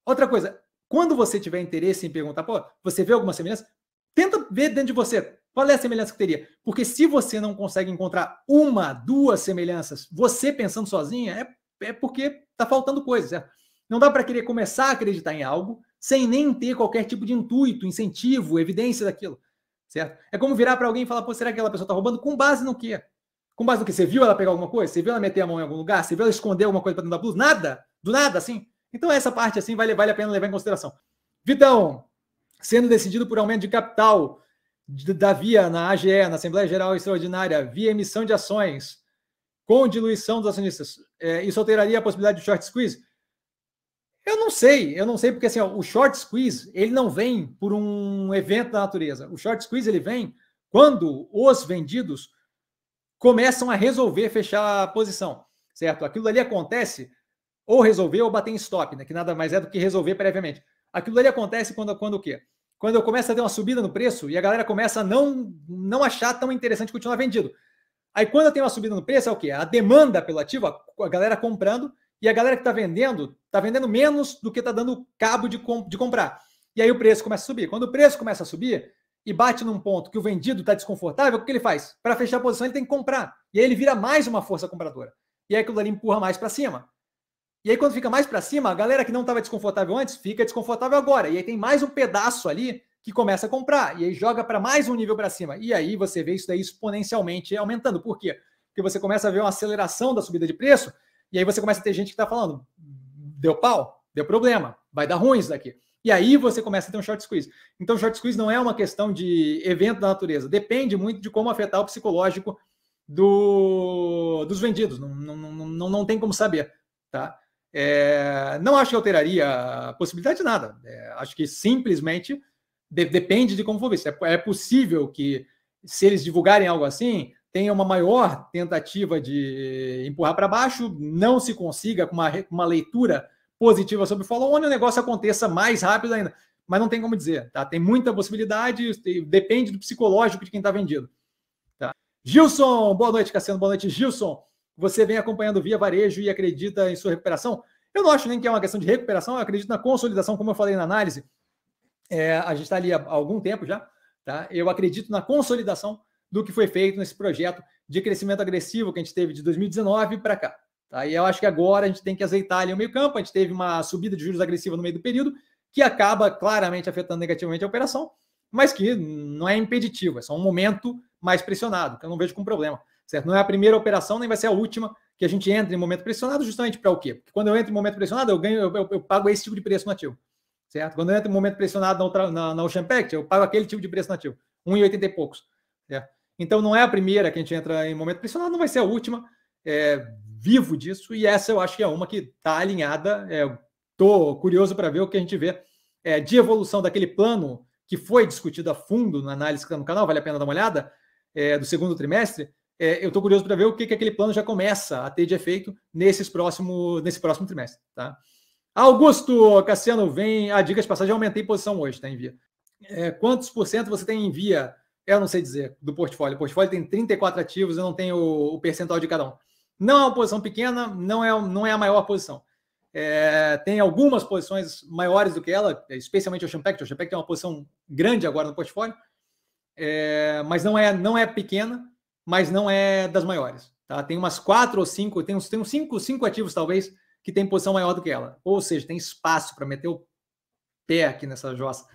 Outra coisa, quando você tiver interesse em perguntar, pô, você vê alguma semelhança? Tenta ver dentro de você qual é a semelhança que teria. Porque se você não consegue encontrar uma, duas semelhanças, você pensando sozinha, é, é porque tá faltando coisa, certo? Não dá para querer começar a acreditar em algo sem nem ter qualquer tipo de intuito, incentivo, evidência daquilo certo? É como virar para alguém e falar, pô, será que aquela pessoa está roubando? Com base no quê? Com base no quê? Você viu ela pegar alguma coisa? Você viu ela meter a mão em algum lugar? Você viu ela esconder alguma coisa para dentro da blusa? Nada? Do nada, assim? Então essa parte, assim, vale, vale a pena levar em consideração. Vitão, sendo decidido por aumento de capital da via na AGE, na Assembleia Geral Extraordinária, via emissão de ações com diluição dos acionistas, é, isso alteraria a possibilidade de short squeeze? Eu não sei, eu não sei, porque assim, ó, o short squeeze, ele não vem por um evento da natureza. O short squeeze, ele vem quando os vendidos começam a resolver fechar a posição, certo? Aquilo ali acontece ou resolver ou bater em stop, né? que nada mais é do que resolver previamente. Aquilo ali acontece quando, quando o quê? Quando eu começo a ter uma subida no preço e a galera começa a não, não achar tão interessante continuar vendido. Aí quando eu tenho uma subida no preço, é o quê? A demanda pelo ativo, a, a galera comprando, e a galera que está vendendo, está vendendo menos do que está dando cabo de, comp de comprar. E aí o preço começa a subir. Quando o preço começa a subir e bate num ponto que o vendido está desconfortável, o que ele faz? Para fechar a posição, ele tem que comprar. E aí ele vira mais uma força compradora. E aí aquilo ali empurra mais para cima. E aí quando fica mais para cima, a galera que não estava desconfortável antes fica desconfortável agora. E aí tem mais um pedaço ali que começa a comprar. E aí joga para mais um nível para cima. E aí você vê isso daí exponencialmente aumentando. Por quê? Porque você começa a ver uma aceleração da subida de preço e aí você começa a ter gente que está falando: deu pau, deu problema, vai dar ruim isso daqui. E aí você começa a ter um short squeeze. Então, short squeeze não é uma questão de evento da natureza. Depende muito de como afetar o psicológico do, dos vendidos. Não, não, não, não tem como saber. Tá? É, não acho que alteraria a possibilidade de nada. É, acho que simplesmente de, depende de como for visto. É, é possível que, se eles divulgarem algo assim, tenha uma maior tentativa de eh, empurrar para baixo, não se consiga com uma, uma leitura positiva sobre o follow-on, o negócio aconteça mais rápido ainda. Mas não tem como dizer, tá? Tem muita possibilidade, depende do psicológico de quem está vendido. Tá? Gilson, boa noite, Cassiano, boa noite, Gilson. Você vem acompanhando via varejo e acredita em sua recuperação? Eu não acho nem que é uma questão de recuperação, eu acredito na consolidação, como eu falei na análise. É, a gente está ali há algum tempo já, tá? Eu acredito na consolidação do que foi feito nesse projeto de crescimento agressivo que a gente teve de 2019 para cá. Tá? E eu acho que agora a gente tem que azeitar ali o meio campo. A gente teve uma subida de juros agressiva no meio do período, que acaba claramente afetando negativamente a operação, mas que não é impeditivo, é só um momento mais pressionado, que eu não vejo com problema. Certo? Não é a primeira operação, nem vai ser a última que a gente entra em momento pressionado, justamente para o quê? Porque quando eu entro em momento pressionado, eu ganho, eu, eu, eu, pago esse tipo de preço nativo. Certo? Quando eu entro em momento pressionado na, na, na Ocean Pact, eu pago aquele tipo de preço nativo, 1,80 e poucos. Certo? Então não é a primeira que a gente entra em momento pressionado, não vai ser a última. É, vivo disso, e essa eu acho que é uma que está alinhada. É, estou curioso para ver o que a gente vê é, de evolução daquele plano que foi discutido a fundo na análise que está no canal, vale a pena dar uma olhada, é, do segundo trimestre. É, eu estou curioso para ver o que, que aquele plano já começa a ter de efeito nesses próximo, nesse próximo trimestre. Tá? Augusto Cassiano, vem a dica de passagem, eu aumentei posição hoje, tá, envia. quantos por cento você tem em via? Eu não sei dizer do portfólio. O portfólio tem 34 ativos, eu não tenho o percentual de cada um. Não é uma posição pequena, não é, não é a maior posição. É, tem algumas posições maiores do que ela, especialmente o Champect. O Champect tem uma posição grande agora no portfólio, é, mas não é, não é pequena, mas não é das maiores. Tá? Tem umas quatro ou cinco, tem uns, tem uns cinco, cinco ativos talvez que tem posição maior do que ela. Ou seja, tem espaço para meter o pé aqui nessa jossa.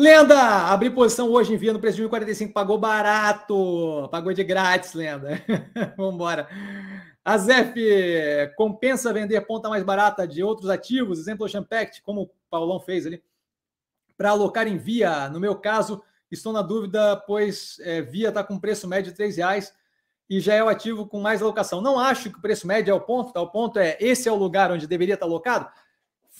Lenda! Abri posição hoje, em via no preço de 1,45. Pagou barato. Pagou de grátis, Lenda. Vamos embora. A ZEF compensa vender ponta mais barata de outros ativos, exemplo o Champact, como o Paulão fez ali, para alocar em Via. No meu caso, estou na dúvida, pois é, Via está com preço médio de R$ reais e já é o ativo com mais alocação. Não acho que o preço médio é o ponto, tá? O ponto é esse é o lugar onde deveria estar tá alocado.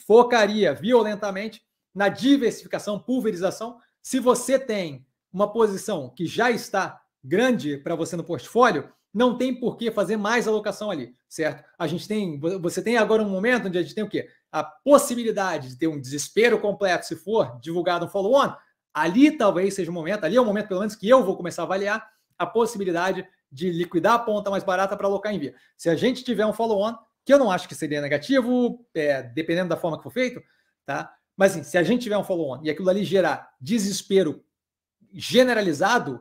Focaria violentamente na diversificação, pulverização. Se você tem uma posição que já está grande para você no portfólio, não tem por que fazer mais alocação ali, certo? A gente tem, você tem agora um momento onde a gente tem o quê? A possibilidade de ter um desespero completo, se for divulgado um follow-on, ali talvez seja o momento, ali é o momento pelo menos que eu vou começar a avaliar a possibilidade de liquidar a ponta mais barata para alocar em via. Se a gente tiver um follow-on, que eu não acho que seria negativo, é, dependendo da forma que for feito, tá? Mas assim, se a gente tiver um follow-on e aquilo ali gerar desespero generalizado,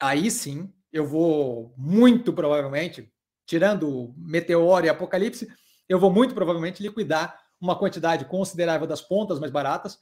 aí sim eu vou muito provavelmente, tirando meteoro e apocalipse, eu vou muito provavelmente liquidar uma quantidade considerável das pontas mais baratas,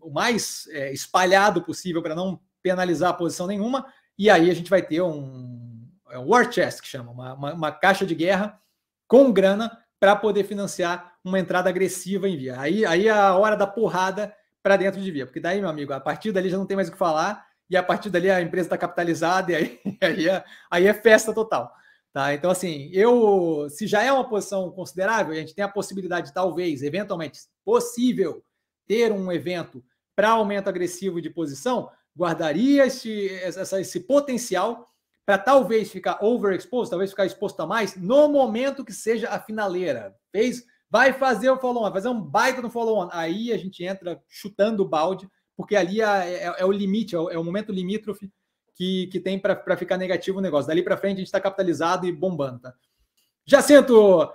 o mais é, espalhado possível para não penalizar a posição nenhuma, e aí a gente vai ter um, é, war chest, que chama, uma, uma, uma caixa de guerra com grana para poder financiar uma entrada agressiva em via. Aí, aí é a hora da porrada para dentro de via, porque daí, meu amigo, a partir dali já não tem mais o que falar, e a partir dali a empresa está capitalizada, e aí, aí, é, aí é festa total. Tá? Então, assim, eu se já é uma posição considerável, a gente tem a possibilidade, talvez, eventualmente, possível, ter um evento para aumento agressivo de posição, guardaria esse, essa, esse potencial para talvez ficar overexposto, talvez ficar exposto a mais, no momento que seja a finaleira. Fez Vai fazer o follow-on, vai fazer um baita no follow-on. Aí a gente entra chutando o balde, porque ali é, é, é o limite, é o, é o, momento limítrofe que, que tem para ficar negativo o negócio. Dali para frente a gente está capitalizado e bombando. Tá? sinto,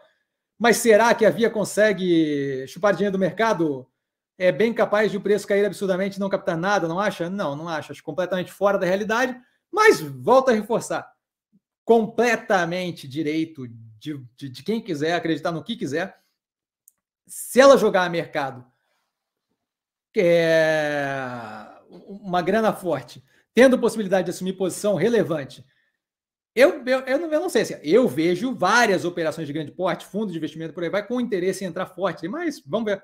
mas será que a Via consegue chupar dinheiro do mercado? É bem capaz de o preço cair absurdamente e não captar nada, não acha? Não, não acha. Acho completamente fora da realidade, mas volta a reforçar. Completamente direito de, de, de quem quiser acreditar no que quiser se ela jogar a mercado é, uma grana forte, tendo possibilidade de assumir posição relevante, eu, eu, eu, não, eu não sei. se é, eu vejo várias operações de grande porte, fundo de investimento por aí vai, com interesse em entrar forte, mas vamos ver.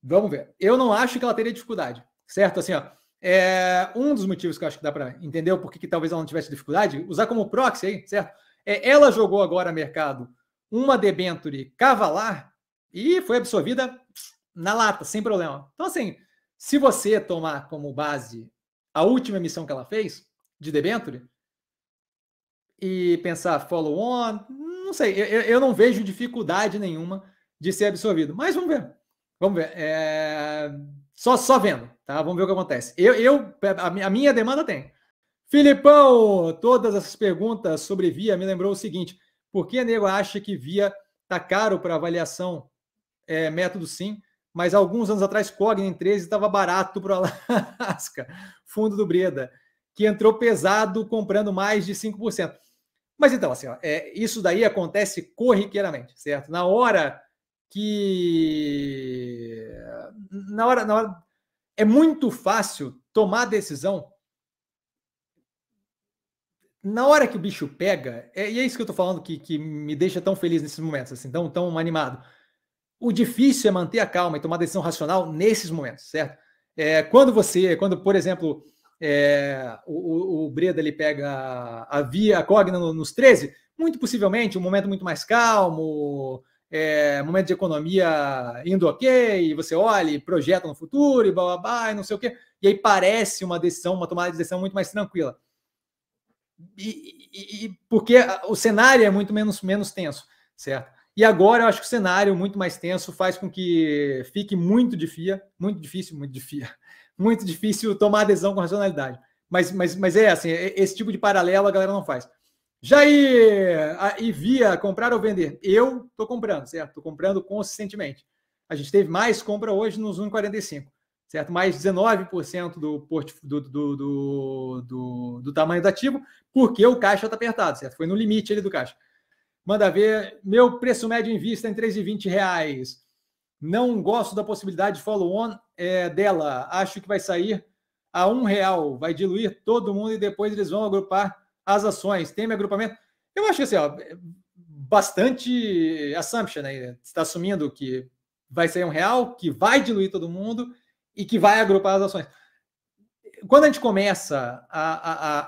Vamos ver. Eu não acho que ela teria dificuldade, certo? Assim, ó, é, um dos motivos que eu acho que dá para entender o porquê que talvez ela não tivesse dificuldade, usar como proxy aí, certo? É, ela jogou agora mercado uma debenture cavalar e foi absorvida na lata, sem problema. Então, assim, se você tomar como base a última emissão que ela fez, de debenture, e pensar follow-on, não sei, eu, eu, não vejo dificuldade nenhuma de ser absorvido. Mas vamos ver. Vamos ver. É... Só, só vendo, tá? Vamos ver o que acontece. Eu, eu a, minha demanda tem. Filipão, todas essas perguntas sobre Via me lembrou o seguinte: por que nego acha que Via tá caro para avaliação é, método sim, mas alguns anos atrás, Cognin 13 estava barato para o Alasca, fundo do Breda, que entrou pesado comprando mais de 5%. Mas então, assim, ó, é, isso daí acontece corriqueiramente, certo? Na hora que. Na hora, na hora. É muito fácil tomar decisão. Na hora que o bicho pega, é, e é isso que eu estou falando que, que me deixa tão feliz nesses momentos, assim, tão, tão animado o difícil é manter a calma e tomar decisão racional nesses momentos, certo? É, quando você, quando, por exemplo, é, o, o, Breda ele pega a via, a Cogna nos 13, muito possivelmente um momento muito mais calmo, é, momento de economia indo ok, você olha e projeta no futuro e blá blá blá, e não sei o quê, e aí parece uma decisão, uma tomada de decisão muito mais tranquila. E, e, e porque o cenário é muito menos, menos tenso, certo? E agora eu acho que o cenário muito mais tenso faz com que fique muito difícil, muito difícil, muito difícil, muito difícil tomar adesão com racionalidade. Mas, mas, mas é assim, é, esse tipo de paralelo a galera não faz. Jair, e via comprar ou vender? Eu estou comprando, certo? Estou comprando consistentemente. A gente teve mais compra hoje nos 1,45, certo? Mais 19% do, do, do, do, do, do tamanho do ativo, porque o caixa está apertado, certo? Foi no limite ali do caixa. Manda ver, meu preço médio em vista é em 3,20 reais. Não gosto da possibilidade de follow-on é, dela. Acho que vai sair a um real. Vai diluir todo mundo e depois eles vão agrupar as ações. Tem meu agrupamento? Eu acho que assim, ó, bastante assumption aí. Né? Está assumindo que vai sair um real, que vai diluir todo mundo e que vai agrupar as ações. Quando a gente começa a, a, a,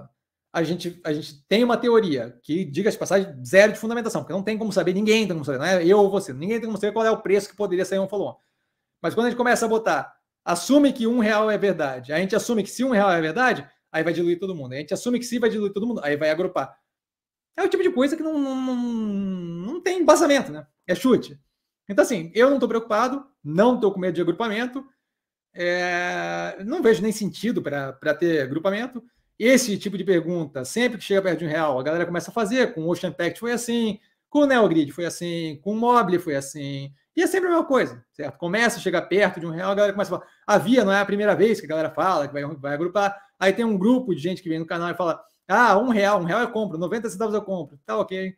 a a gente, a gente tem uma teoria que, diga de passagem, zero de fundamentação, porque não tem como saber, ninguém tem como saber, não é eu ou você, ninguém tem como saber qual é o preço que poderia sair um follow-on. Mas quando a gente começa a botar, assume que um real é verdade, a gente assume que se um real é verdade, aí vai diluir todo mundo, a gente assume que se vai diluir todo mundo, aí vai agrupar. É o tipo de coisa que não, não, não, não tem embasamento, né? É chute. Então, assim, eu não estou preocupado, não estou com medo de agrupamento, é, não vejo nem sentido para ter agrupamento. Esse tipo de pergunta, sempre que chega perto de um real, a galera começa a fazer. Com o Ocean Pact foi assim, com o Neogrid foi assim, com o Mobile foi assim. E é sempre a mesma coisa, certo? Começa a chegar perto de um real, a galera começa a falar. A Via não é a primeira vez que a galera fala, que vai, vai agrupar. Aí tem um grupo de gente que vem no canal e fala: ah, um real, um real eu compro, 90 centavos eu compro, tá ok.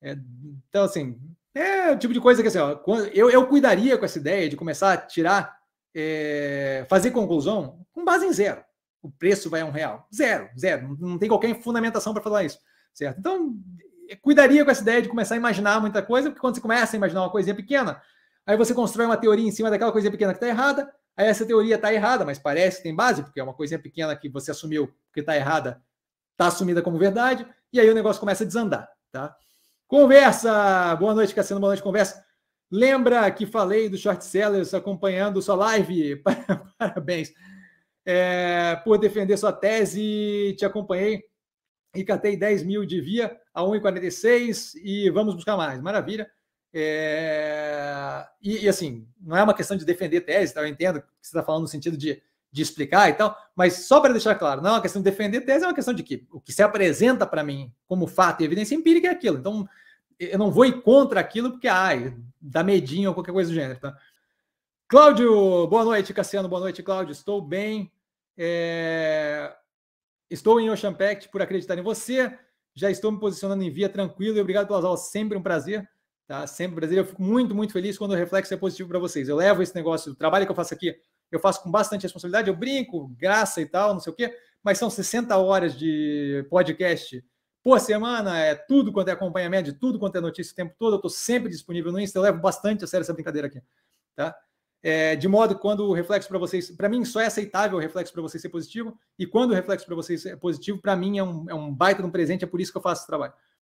É, então, assim, é o tipo de coisa que assim, ó, eu, eu cuidaria com essa ideia de começar a tirar, é, fazer conclusão com base em zero o preço vai a um real. Zero, zero. Não tem qualquer fundamentação para falar isso, certo? Então, é, cuidaria com essa ideia de começar a imaginar muita coisa, porque quando você começa a imaginar uma coisinha pequena, aí você constrói uma teoria em cima daquela coisinha pequena que está errada, aí essa teoria está errada, mas parece que tem base, porque é uma coisinha pequena que você assumiu que está errada, está assumida como verdade, e aí o negócio começa a desandar, tá? Conversa! Boa noite, Cassiano, boa noite, conversa. Lembra que falei do short sellers acompanhando sua live? Parabéns é, por defender sua tese, te acompanhei e catei 10 mil de via a 1,46 e vamos buscar mais. Maravilha. É, e, e, assim, não é uma questão de defender tese, tá? eu entendo que você está falando no sentido de, de explicar e tal, mas só para deixar claro, não é uma questão de defender tese, é uma questão de que o que se apresenta para mim como fato e evidência empírica é aquilo. Então, eu não vou ir contra aquilo porque, ai, dá medinho ou qualquer coisa do gênero, tá? Cláudio, boa noite, Cassiano, boa noite, Cláudio. Estou bem, é... Estou em Ocean Pact por acreditar em você. Já estou me posicionando em via tranquilo e obrigado pelas aulas. Sempre um prazer. Tá? Sempre um prazer. Eu fico muito, muito feliz quando o reflexo é positivo para vocês. Eu levo esse negócio, o trabalho que eu faço aqui, eu faço com bastante responsabilidade. Eu brinco, graça e tal, não sei o quê, mas são 60 horas de podcast por semana. É tudo quanto é acompanhamento, de tudo quanto é notícia o tempo todo. Eu estou sempre disponível no Insta. Eu levo bastante a sério essa brincadeira aqui. Tá? É, de modo que quando o reflexo para vocês, para mim só é aceitável o reflexo para vocês ser positivo, e quando o reflexo para vocês é positivo, para mim é um, é um baita de um presente, é por isso que eu faço esse trabalho.